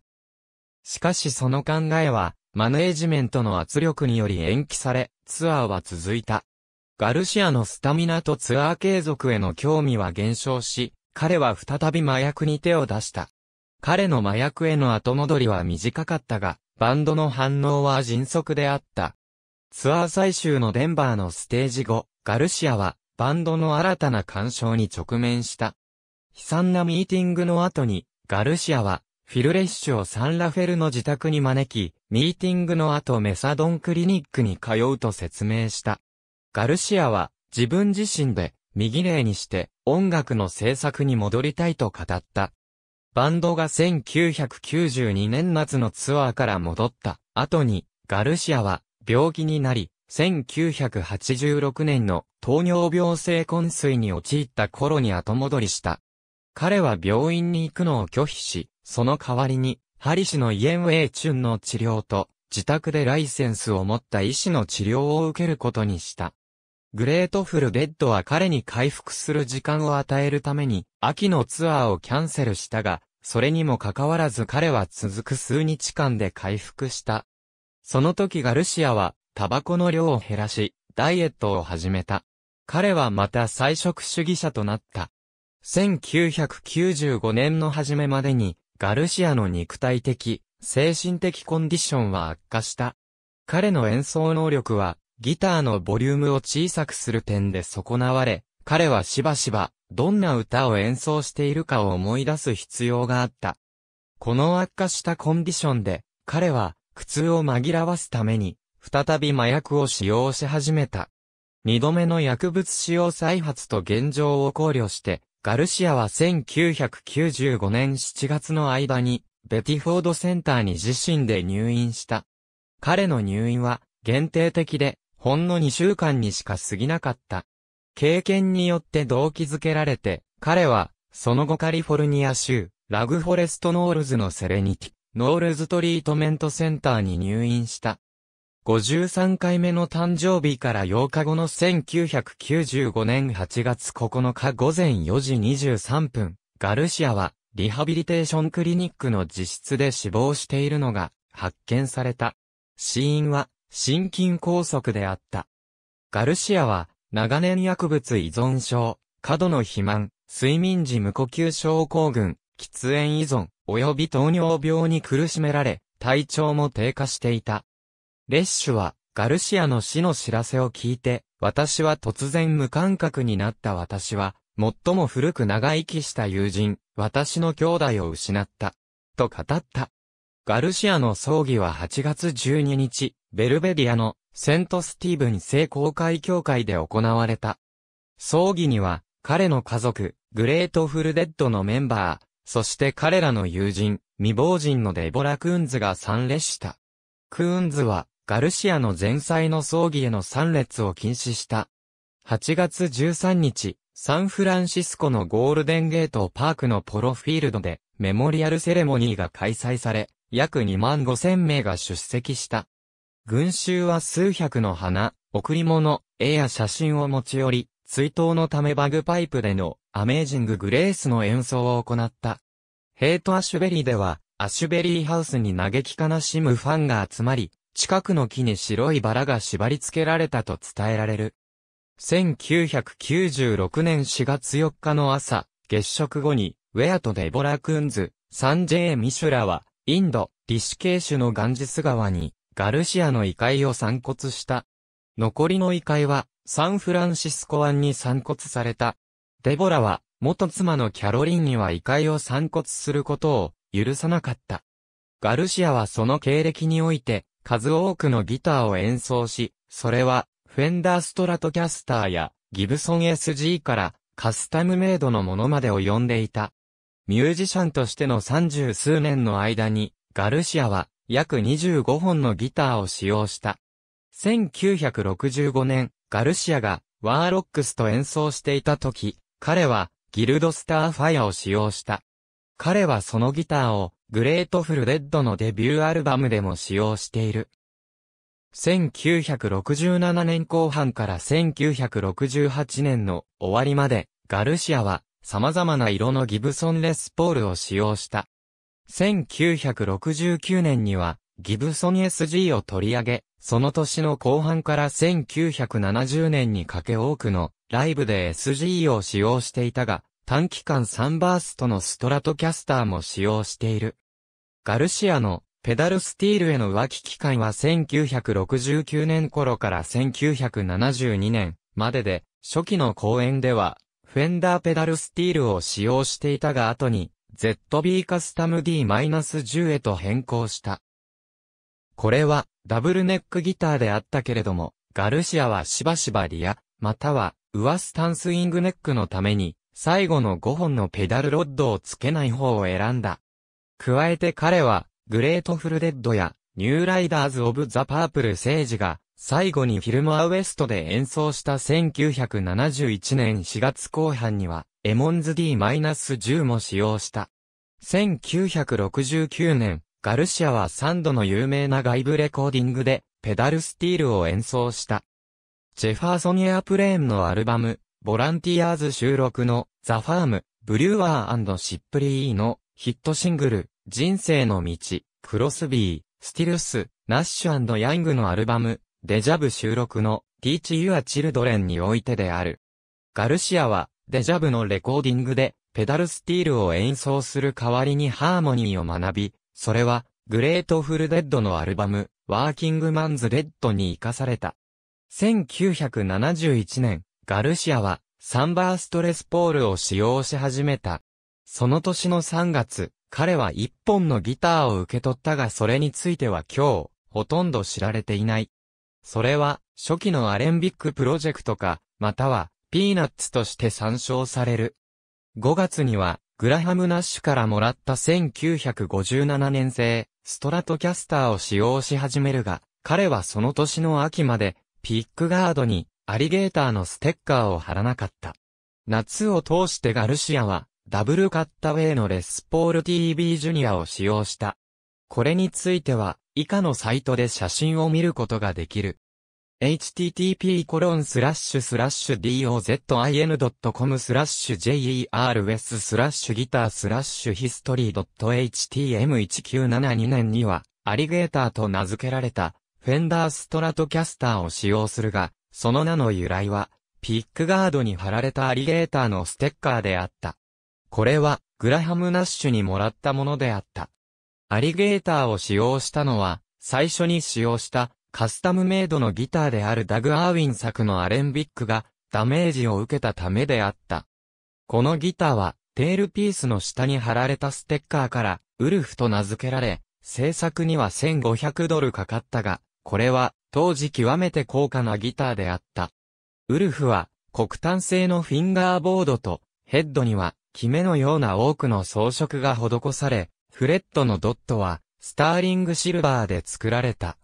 [SPEAKER 1] しかしその考えはマネージメントの圧力により延期され、ツアーは続いた。ガルシアのスタミナとツアー継続への興味は減少し、彼は再び麻薬に手を出した。彼の麻薬への後戻りは短かったが、バンドの反応は迅速であった。ツアー最終のデンバーのステージ後、ガルシアは、バンドの新たな干渉に直面した。悲惨なミーティングの後に、ガルシアは、フィルレッシュをサンラフェルの自宅に招き、ミーティングの後メサドンクリニックに通うと説明した。ガルシアは自分自身で右霊にして音楽の制作に戻りたいと語った。バンドが1992年夏のツアーから戻った後にガルシアは病気になり、1986年の糖尿病性昏睡に陥った頃に後戻りした。彼は病院に行くのを拒否し、その代わりに、ハリ氏のイエンウェイチュンの治療と、自宅でライセンスを持った医師の治療を受けることにした。グレートフルデッドは彼に回復する時間を与えるために、秋のツアーをキャンセルしたが、それにもかかわらず彼は続く数日間で回復した。その時ガルシアは、タバコの量を減らし、ダイエットを始めた。彼はまた菜食主義者となった。1995年の初めまでに、ガルシアの肉体的、精神的コンディションは悪化した。彼の演奏能力は、ギターのボリュームを小さくする点で損なわれ、彼はしばしば、どんな歌を演奏しているかを思い出す必要があった。この悪化したコンディションで、彼は、苦痛を紛らわすために、再び麻薬を使用し始めた。二度目の薬物使用再発と現状を考慮して、ガルシアは1995年7月の間に、ベティフォードセンターに自身で入院した。彼の入院は、限定的で、ほんの2週間にしか過ぎなかった。経験によって動機づけられて、彼は、その後カリフォルニア州、ラグフォレストノールズのセレニティ、ノールズトリートメントセンターに入院した。53回目の誕生日から8日後の1995年8月9日午前4時23分、ガルシアはリハビリテーションクリニックの自室で死亡しているのが発見された。死因は心筋梗塞であった。ガルシアは長年薬物依存症、過度の肥満、睡眠時無呼吸症候群、喫煙依存、及び糖尿病に苦しめられ、体調も低下していた。レッシュは、ガルシアの死の知らせを聞いて、私は突然無感覚になった私は、最も古く長生きした友人、私の兄弟を失った。と語った。ガルシアの葬儀は8月12日、ベルベディアのセントスティーブン聖公会協会で行われた。葬儀には、彼の家族、グレートフルデッドのメンバー、そして彼らの友人、未亡人のデボラ・クーンズが参列した。クーンズは、ガルシアの前妻の葬儀への参列を禁止した。8月13日、サンフランシスコのゴールデンゲートパークのポロフィールドでメモリアルセレモニーが開催され、約2万5千名が出席した。群衆は数百の花、贈り物、絵や写真を持ち寄り、追悼のためバグパイプでのアメージング・グレースの演奏を行った。ヘイト・アシュベリーでは、アシュベリーハウスに嘆き悲しむファンが集まり、近くの木に白いバラが縛り付けられたと伝えられる。1996年4月4日の朝、月食後に、ウェアとデボラ・クンズ、サンジェイ・ミシュラは、インド、リシケーシュのガンジス川に、ガルシアの遺骸を散骨した。残りの遺骸は、サンフランシスコ湾に散骨された。デボラは、元妻のキャロリンには遺骸を散骨することを、許さなかった。ガルシアはその経歴において、数多くのギターを演奏し、それは、フェンダーストラトキャスターや、ギブソン SG から、カスタムメイドのものまでを呼んでいた。ミュージシャンとしての三十数年の間に、ガルシアは、約25本のギターを使用した。1965年、ガルシアが、ワーロックスと演奏していた時、彼は、ギルドスターファイアを使用した。彼はそのギターを、グレートフルデッドのデビューアルバムでも使用している。1967年後半から1968年の終わりまで、ガルシアは様々な色のギブソンレスポールを使用した。1969年には、ギブソン SG を取り上げ、その年の後半から1970年にかけ多くのライブで SG を使用していたが、短期間サンバーストのストラトキャスターも使用している。ガルシアのペダルスティールへの浮気期間は1969年頃から1972年までで、初期の公演では、フェンダーペダルスティールを使用していたが後に、ZB カスタム D-10 へと変更した。これは、ダブルネックギターであったけれども、ガルシアはしばしばリア、または、上スタンスイングネックのために、最後の5本のペダルロッドをつけない方を選んだ。加えて彼は、グレートフルデッドや、ニューライダーズ・オブ・ザ・パープル・セージが、最後にフィルムアウエストで演奏した1971年4月後半には、エモンズ D-10 も使用した。1969年、ガルシアは3度の有名な外部レコーディングで、ペダルスティールを演奏した。ジェファーソニア・プレーンのアルバム、ボランティアーズ収録のザ・ファーム、ブリュワーシップリーのヒットシングル、人生の道、クロスビー、スティルス、ナッシュヤングのアルバム、デジャブ収録の Teach Your Children においてである。ガルシアは、デジャブのレコーディングで、ペダルスティールを演奏する代わりにハーモニーを学び、それは、グレートフルデッドのアルバム、ワーキングマンズレッドに活かされた。1971年、ガルシアはサンバーストレスポールを使用し始めた。その年の3月、彼は一本のギターを受け取ったがそれについては今日、ほとんど知られていない。それは、初期のアレンビックプロジェクトか、または、ピーナッツとして参照される。5月には、グラハム・ナッシュからもらった1957年製、ストラトキャスターを使用し始めるが、彼はその年の秋まで、ピックガードに、アリゲーターのステッカーを貼らなかった。夏を通してガルシアは、ダブルカッタウェイのレスポール TV ジュニアを使用した。これについては、以下のサイトで写真を見ることができる。http://dozin.com スラッシュ jerws スラッシュギタースラッシュヒストリー .htm1972 年には、アリゲーターと名付けられた、フェンダーストラトキャスターを使用するが、その名の由来は、ピックガードに貼られたアリゲーターのステッカーであった。これは、グラハム・ナッシュにもらったものであった。アリゲーターを使用したのは、最初に使用したカスタムメイドのギターであるダグ・アーウィン作のアレンビックがダメージを受けたためであった。このギターはテールピースの下に貼られたステッカーからウルフと名付けられ、制作には1500ドルかかったが、これは当時極めて高価なギターであった。ウルフは、黒炭製のフィンガーボードと、ヘッドには、キメのような多くの装飾が施され、フレットのドットは、スターリングシルバーで作られた。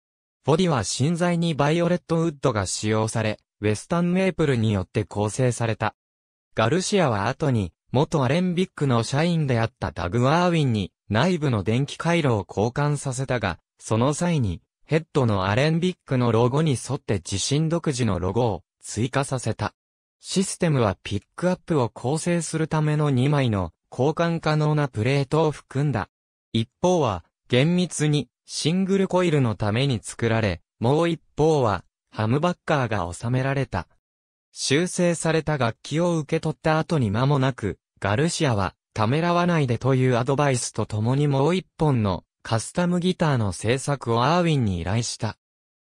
[SPEAKER 1] ボディは芯材にバイオレットウッドが使用され、ウェスタンメープルによって構成された。ガルシアは後に、元アレンビックの社員であったダグ・アーウィンに、内部の電気回路を交換させたが、その際に、ヘッドのアレンビックのロゴに沿って自身独自のロゴを追加させた。システムはピックアップを構成するための2枚の交換可能なプレートを含んだ。一方は厳密にシングルコイルのために作られ、もう一方はハムバッカーが収められた。修正された楽器を受け取った後に間もなく、ガルシアはためらわないでというアドバイスとともにもう一本のカスタムギターの制作をアーウィンに依頼した。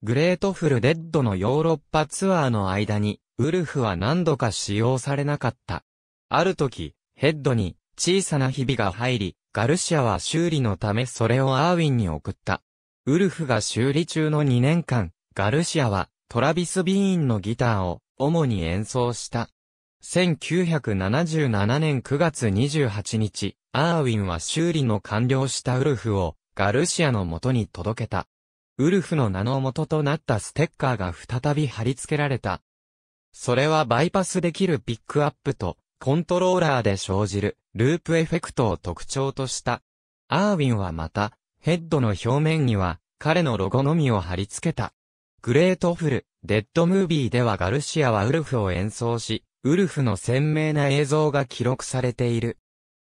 [SPEAKER 1] グレートフルデッドのヨーロッパツアーの間に、ウルフは何度か使用されなかった。ある時、ヘッドに小さなひびが入り、ガルシアは修理のためそれをアーウィンに送った。ウルフが修理中の2年間、ガルシアはトラビス・ビーンのギターを主に演奏した。1977年9月28日、アーウィンは修理の完了したウルフをガルシアの元に届けた。ウルフの名の元となったステッカーが再び貼り付けられた。それはバイパスできるピックアップと、コントローラーで生じるループエフェクトを特徴とした。アーウィンはまた、ヘッドの表面には、彼のロゴのみを貼り付けた。グレートフル、デッドムービーではガルシアはウルフを演奏し、ウルフの鮮明な映像が記録されている。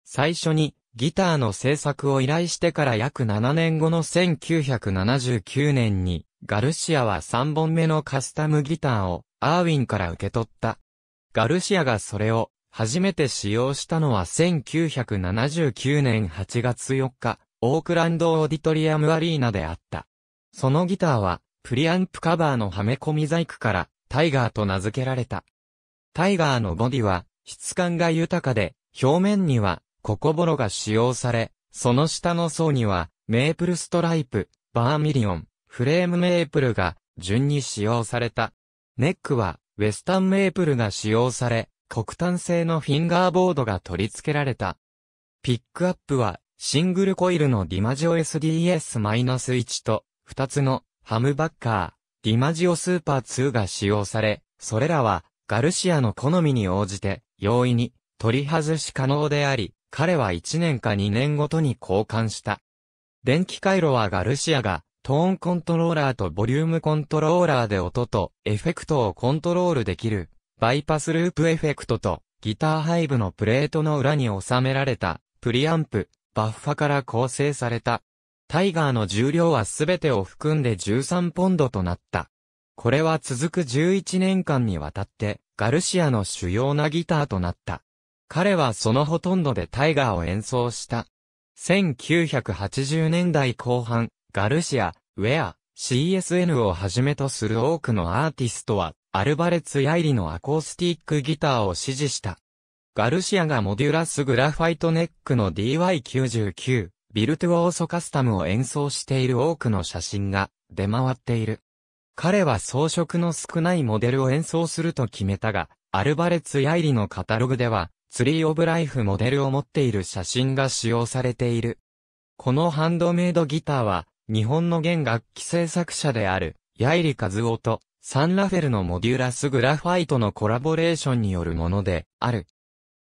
[SPEAKER 1] 最初に、ギターの制作を依頼してから約7年後の1979年に、ガルシアは3本目のカスタムギターをアーウィンから受け取った。ガルシアがそれを初めて使用したのは1979年8月4日、オークランドオーディトリアムアリーナであった。そのギターは、プリアンプカバーのはめ込み細工から、タイガーと名付けられた。タイガーのボディは、質感が豊かで、表面にはココボロが使用され、その下の層には、メープルストライプ、バーミリオン、フレームメープルが順に使用された。ネックは、ウェスタンメープルが使用され、黒炭製のフィンガーボードが取り付けられた。ピックアップは、シングルコイルのディマジオ SDS-1 と、2つのハムバッカー、ディマジオスーパー2が使用され、それらは、ガルシアの好みに応じて、容易に、取り外し可能であり、彼は1年か2年ごとに交換した。電気回路はガルシアが、トーンコントローラーとボリュームコントローラーで音とエフェクトをコントロールできる、バイパスループエフェクトと、ギター背部のプレートの裏に収められた、プリアンプ、バッファから構成された。タイガーの重量は全てを含んで13ポンドとなった。これは続く11年間にわたって、ガルシアの主要なギターとなった。彼はそのほとんどでタイガーを演奏した。1980年代後半、ガルシア、ウェア、CSN をはじめとする多くのアーティストは、アルバレツ・ヤイリのアコースティックギターを支持した。ガルシアがモデュラス・グラファイトネックの DY99、ビルトゥオーソカスタムを演奏している多くの写真が出回っている。彼は装飾の少ないモデルを演奏すると決めたが、アルバレツ・ヤイリのカタログでは、ツリーオブライフモデルを持っている写真が使用されている。このハンドメイドギターは、日本の弦楽器製作者である、八カ和夫と、サンラフェルのモデュラスグラファイトのコラボレーションによるもので、ある。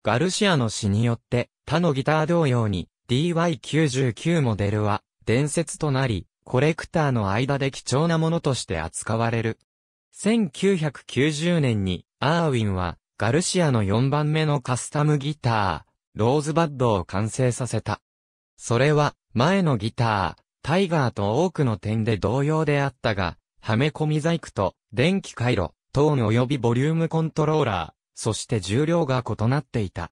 [SPEAKER 1] ガルシアの詩によって、他のギター同様に、DY99 モデルは、伝説となり、コレクターの間で貴重なものとして扱われる。1990年に、アーウィンは、ガルシアの4番目のカスタムギター、ローズバッドを完成させた。それは、前のギター、タイガーと多くの点で同様であったが、はめ込み細工と、電気回路、トーン及びボリュームコントローラー、そして重量が異なっていた。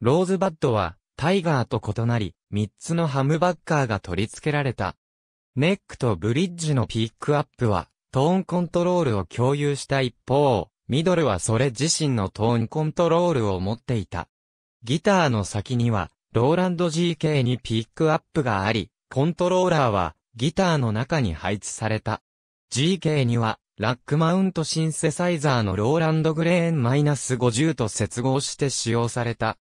[SPEAKER 1] ローズバッドは、タイガーと異なり、3つのハムバッカーが取り付けられた。ネックとブリッジのピックアップは、トーンコントロールを共有した一方、ミドルはそれ自身のトーンコントロールを持っていた。ギターの先には、ローランド GK にピックアップがあり、コントローラーはギターの中に配置された。GK には、ラックマウントシンセサイザーのローランドグレーン -50 と接合して使用された。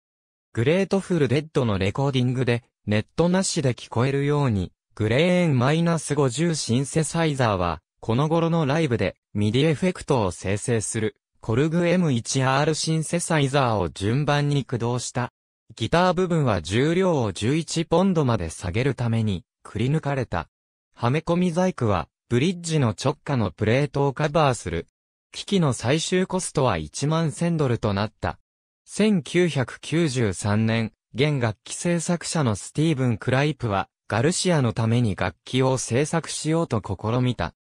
[SPEAKER 1] グレートフルデッドのレコーディングで、ネットなしで聞こえるように、グレーン -50 シンセサイザーは、この頃のライブで、ミディエフェクトを生成する、コルグ M1R シンセサイザーを順番に駆動した。ギター部分は重量を11ポンドまで下げるために、くり抜かれた。はめ込み細工は、ブリッジの直下のプレートをカバーする。機器の最終コストは1万1000ドルとなった。1993年、現楽器制作者のスティーブン・クライプは、ガルシアのために楽器を制作しようと試みた。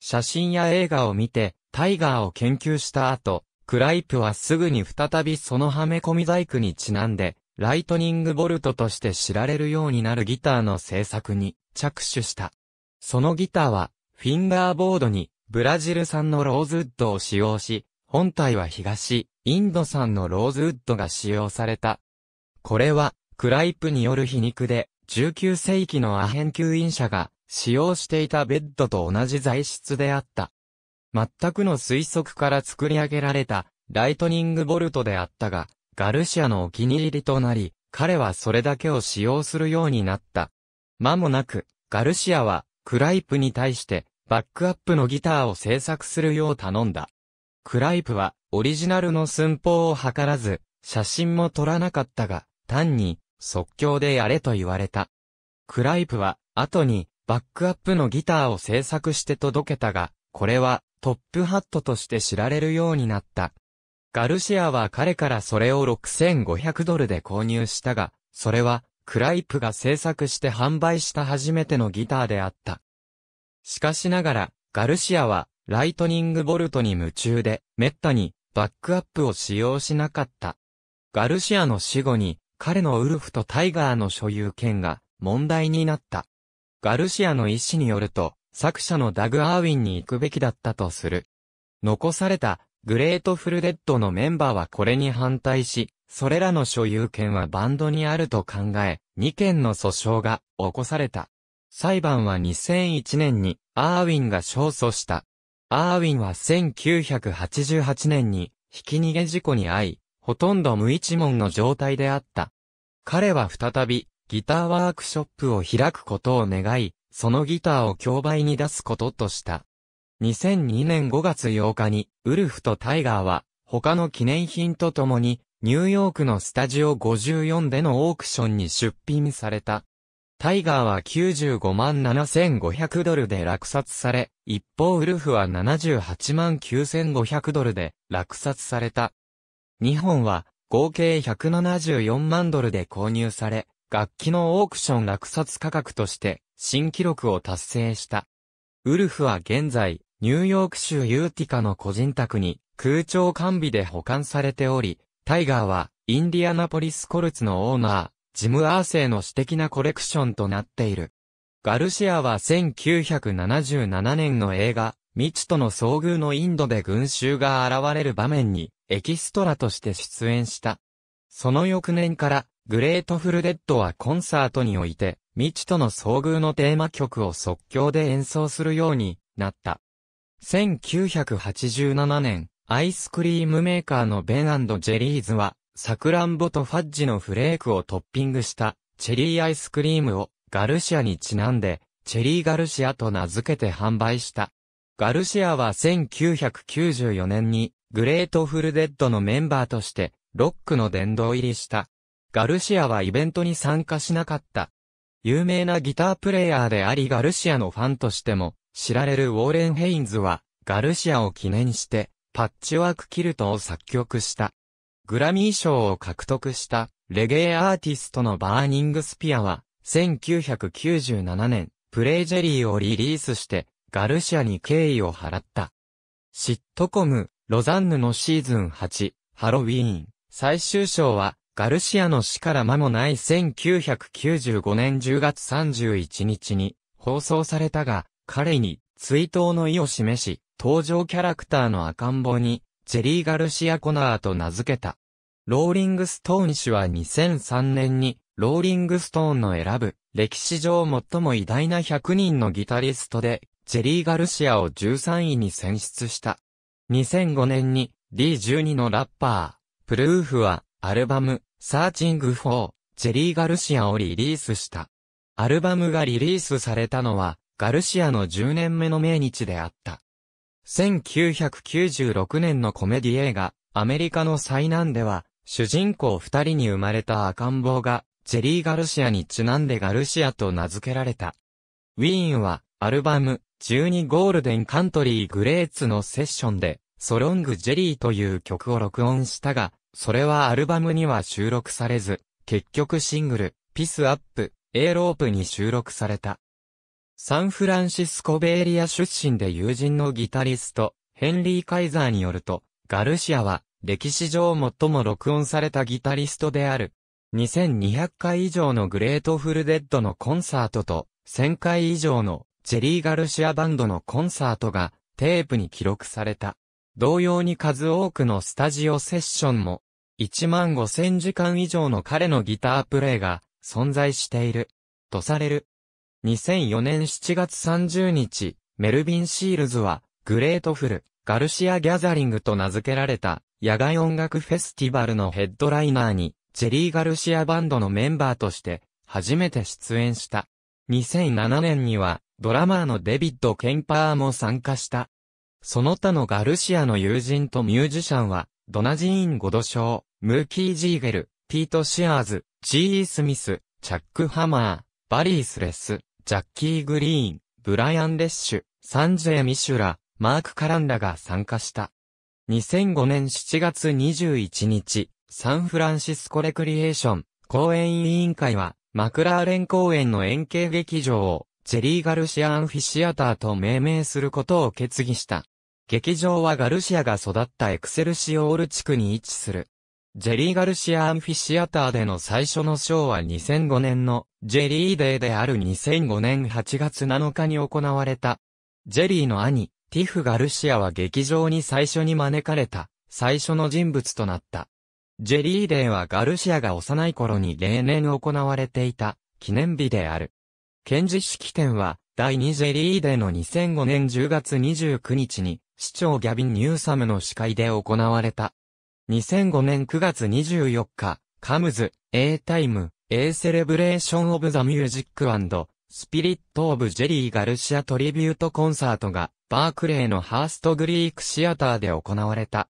[SPEAKER 1] 写真や映画を見て、タイガーを研究した後、クライプはすぐに再びそのはめ込み細工にちなんで、ライトニングボルトとして知られるようになるギターの製作に着手した。そのギターは、フィンガーボードにブラジル産のローズウッドを使用し、本体は東、インド産のローズウッドが使用された。これは、クライプによる皮肉で、19世紀のアヘン吸引者が、使用していたベッドと同じ材質であった。全くの推測から作り上げられたライトニングボルトであったが、ガルシアのお気に入りとなり、彼はそれだけを使用するようになった。間もなく、ガルシアは、クライプに対して、バックアップのギターを制作するよう頼んだ。クライプは、オリジナルの寸法を図らず、写真も撮らなかったが、単に、即興でやれと言われた。クライプは、後に、バックアップのギターを制作して届けたが、これはトップハットとして知られるようになった。ガルシアは彼からそれを6500ドルで購入したが、それはクライプが制作して販売した初めてのギターであった。しかしながら、ガルシアはライトニングボルトに夢中で、めったにバックアップを使用しなかった。ガルシアの死後に、彼のウルフとタイガーの所有権が問題になった。ガルシアの意思によると、作者のダグ・アーウィンに行くべきだったとする。残された、グレートフルデッドのメンバーはこれに反対し、それらの所有権はバンドにあると考え、2件の訴訟が起こされた。裁判は2001年にアーウィンが勝訴した。アーウィンは1988年にひき逃げ事故に遭い、ほとんど無一文の状態であった。彼は再びギターワークショップを開くことを願い、そのギターを競売に出すこととした。2002年5月8日に、ウルフとタイガーは、他の記念品とともに、ニューヨークのスタジオ54でのオークションに出品された。タイガーは95万7500ドルで落札され、一方ウルフは78万9500ドルで落札された。日本は合計174万ドルで購入され、楽器のオークション落札価格として新記録を達成した。ウルフは現在、ニューヨーク州ユーティカの個人宅に空調完備で保管されており、タイガーはインディアナポリスコルツのオーナー、ジム・アーセイの私的なコレクションとなっている。ガルシアは1977年の映画、未知との遭遇のインドで群衆が現れる場面にエキストラとして出演した。その翌年からグレートフルデッドはコンサートにおいて、未知との遭遇のテーマ曲を即興で演奏するようになった。1987年、アイスクリームメーカーのベンジェリーズは、サクランボとファッジのフレークをトッピングしたチェリーアイスクリームをガルシアにちなんで、チェリーガルシアと名付けて販売した。ガルシアは1994年にグレートフルデッドのメンバーとしてロックの殿堂入りした。ガルシアはイベントに参加しなかった。有名なギタープレイヤーでありガルシアのファンとしても知られるウォーレン・ヘインズはガルシアを記念してパッチワークキルトを作曲した。グラミー賞を獲得したレゲエアーティストのバーニングスピアは1997年プレイジェリーをリリースしてガルシアに敬意を払った。シットコム、ロザンヌのシーズン8、ハロウィーン、最終章はガルシアの死から間もない1995年10月31日に放送されたが、彼に追悼の意を示し、登場キャラクターの赤ん坊に、ジェリー・ガルシア・コナーと名付けた。ローリング・ストーン氏は2003年に、ローリング・ストーンの選ぶ、歴史上最も偉大な100人のギタリストで、ジェリー・ガルシアを13位に選出した。2005年に、D12 のラッパー、プルーフは、アルバム、サーチング4、ジェリー・ガルシアをリリースした。アルバムがリリースされたのは、ガルシアの10年目の命日であった。1996年のコメディ映画、アメリカの災難では、主人公二人に生まれた赤ん坊が、ジェリー・ガルシアにちなんでガルシアと名付けられた。ウィーンは、アルバム、12ゴールデンカントリーグレーツのセッションで、ソロングジェリーという曲を録音したが、それはアルバムには収録されず、結局シングル、ピスアップ、エロープに収録された。サンフランシスコベエリア出身で友人のギタリスト、ヘンリー・カイザーによると、ガルシアは、歴史上最も録音されたギタリストである。2200回以上のグレートフルデッドのコンサートと、1000回以上のジェリー・ガルシアバンドのコンサートがテープに記録された。同様に数多くのスタジオセッションも1万5千時間以上の彼のギタープレイが存在している、とされる。2004年7月30日、メルビン・シールズは、グレートフル、ガルシア・ギャザリングと名付けられた、野外音楽フェスティバルのヘッドライナーに、ジェリー・ガルシアバンドのメンバーとして、初めて出演した。2007年には、ドラマーのデビッド・ケンパーも参加した。その他のガルシアの友人とミュージシャンは、ドナジーン・ゴドショー、ムーキー・ジーゲル、ピート・シアーズ、ジー・スミス、チャック・ハマー、バリースレス、ジャッキー・グリーン、ブライアン・レッシュ、サンジェ・ミシュラ、マーク・カランラが参加した。2005年7月21日、サンフランシスコ・レクリエーション、公演委員会は、マクラーレン公演の円形劇場を、ジェリー・ガルシア・アンフィシアターと命名することを決議した。劇場はガルシアが育ったエクセルシオール地区に位置する。ジェリー・ガルシア・アンフィシアターでの最初のショーは2005年のジェリーデーである2005年8月7日に行われた。ジェリーの兄、ティフ・ガルシアは劇場に最初に招かれた、最初の人物となった。ジェリーデーはガルシアが幼い頃に例年行われていた、記念日である。検事式典は、第2ジェリーデーの2005年10月29日に、市長ギャビン・ニューサムの司会で行われた。2005年9月24日、カムズ、A タイム、A セレブレーションオブザミュージックスピリット・オブ・ジェリー・ガルシア・トリビュート・コンサートが、バークレーのハースト・グリーク・シアターで行われた。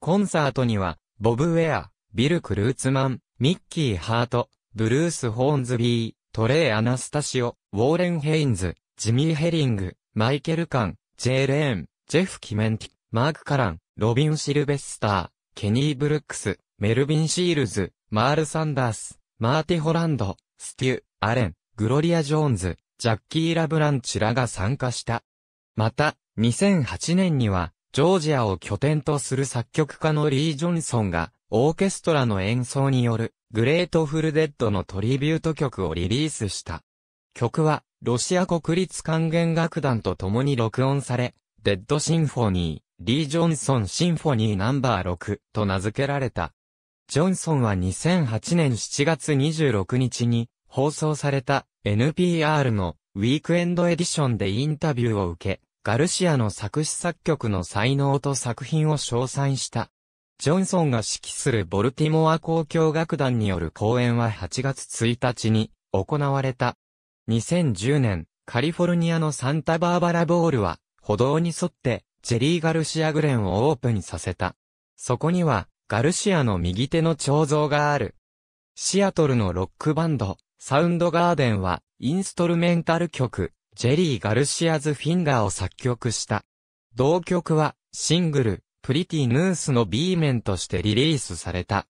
[SPEAKER 1] コンサートには、ボブ・ウェア、ビル・クルーツマン、ミッキー・ハート、ブルース・ホーンズビー、トレイ・アナスタシオ、ウォーレン・ヘインズ、ジミー・ヘリング、マイケル・カン、ジェー・レーン、ジェフ・キメンティ、マーク・カラン、ロビン・シルベスター、ケニー・ブルックス、メルビン・シールズ、マール・サンダース、マーティ・ホランド、ステュ、アレン、グロリア・ジョーンズ、ジャッキー・ラブランチらが参加した。また、2008年には、ジョージアを拠点とする作曲家のリー・ジョンソンが、オーケストラの演奏による、グレートフルデッドのトリビュート曲をリリースした。曲は、ロシア国立管弦楽団と共に録音され、デッドシンフォニー、リー・ジョンソンシンフォニーナンバー6と名付けられた。ジョンソンは2008年7月26日に放送された NPR のウィークエンドエディションでインタビューを受け、ガルシアの作詞作曲の才能と作品を称賛した。ジョンソンが指揮するボルティモア公共楽団による公演は8月1日に行われた。2010年、カリフォルニアのサンタバーバラボールは、歩道に沿ってジェリー・ガルシア・グレンをオープンさせた。そこには、ガルシアの右手の彫像がある。シアトルのロックバンド、サウンドガーデンは、インストルメンタル曲、ジェリー・ガルシアズ・フィンガーを作曲した。同曲は、シングル、プリティ・ヌースの B 面としてリリースされた。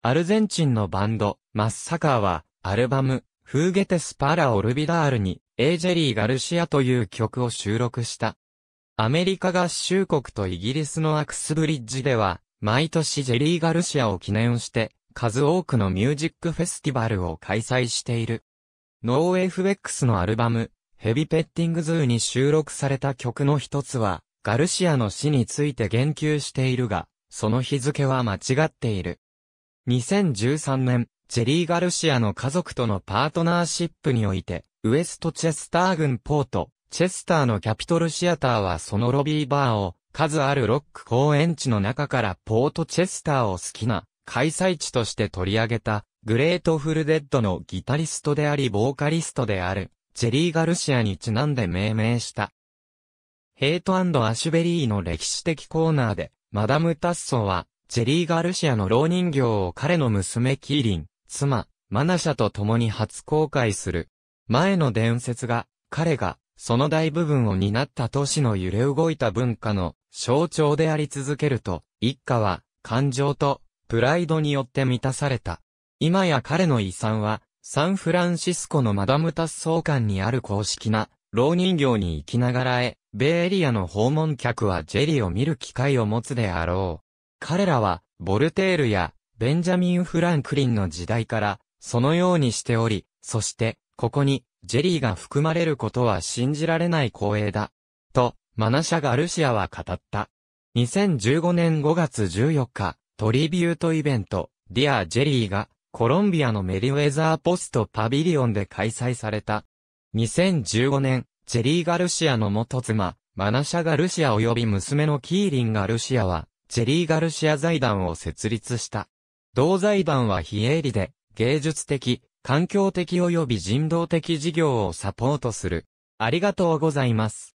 [SPEAKER 1] アルゼンチンのバンド、マッサカーは、アルバム、フーゲテス・パラ・オルビダールに、エージェリー・ガルシアという曲を収録した。アメリカ合衆国とイギリスのアクスブリッジでは、毎年ジェリー・ガルシアを記念して、数多くのミュージックフェスティバルを開催している。ノー FX のアルバム、ヘビペッティングズーに収録された曲の一つは、ガルシアの死について言及しているが、その日付は間違っている。2013年、ジェリー・ガルシアの家族とのパートナーシップにおいて、ウエストチェスター軍ポート、チェスターのキャピトルシアターはそのロビーバーを数あるロック公園地の中からポートチェスターを好きな開催地として取り上げたグレートフルデッドのギタリストでありボーカリストであるジェリー・ガルシアにちなんで命名した。ヘイトアシュベリーの歴史的コーナーでマダム・タッソはジェリー・ガルシアの老人形を彼の娘キーリン、妻、マナシャと共に初公開する。前の伝説が彼がその大部分を担った都市の揺れ動いた文化の象徴であり続けると、一家は感情とプライドによって満たされた。今や彼の遺産は、サンフランシスコのマダムタッソー館にある公式な、老人形に行きながらえ、ベイエリアの訪問客はジェリーを見る機会を持つであろう。彼らは、ボルテールや、ベンジャミン・フランクリンの時代から、そのようにしており、そして、ここに、ジェリーが含まれることは信じられない光栄だ。と、マナシャ・ガルシアは語った。2015年5月14日、トリビュートイベント、ディア・ジェリーが、コロンビアのメリウェザーポストパビリオンで開催された。2015年、ジェリー・ガルシアの元妻、マナシャ・ガルシア及び娘のキーリン・ガルシアは、ジェリー・ガルシア財団を設立した。同財団は非営利で、芸術的、環境的及び人道的事業をサポートする。ありがとうございます。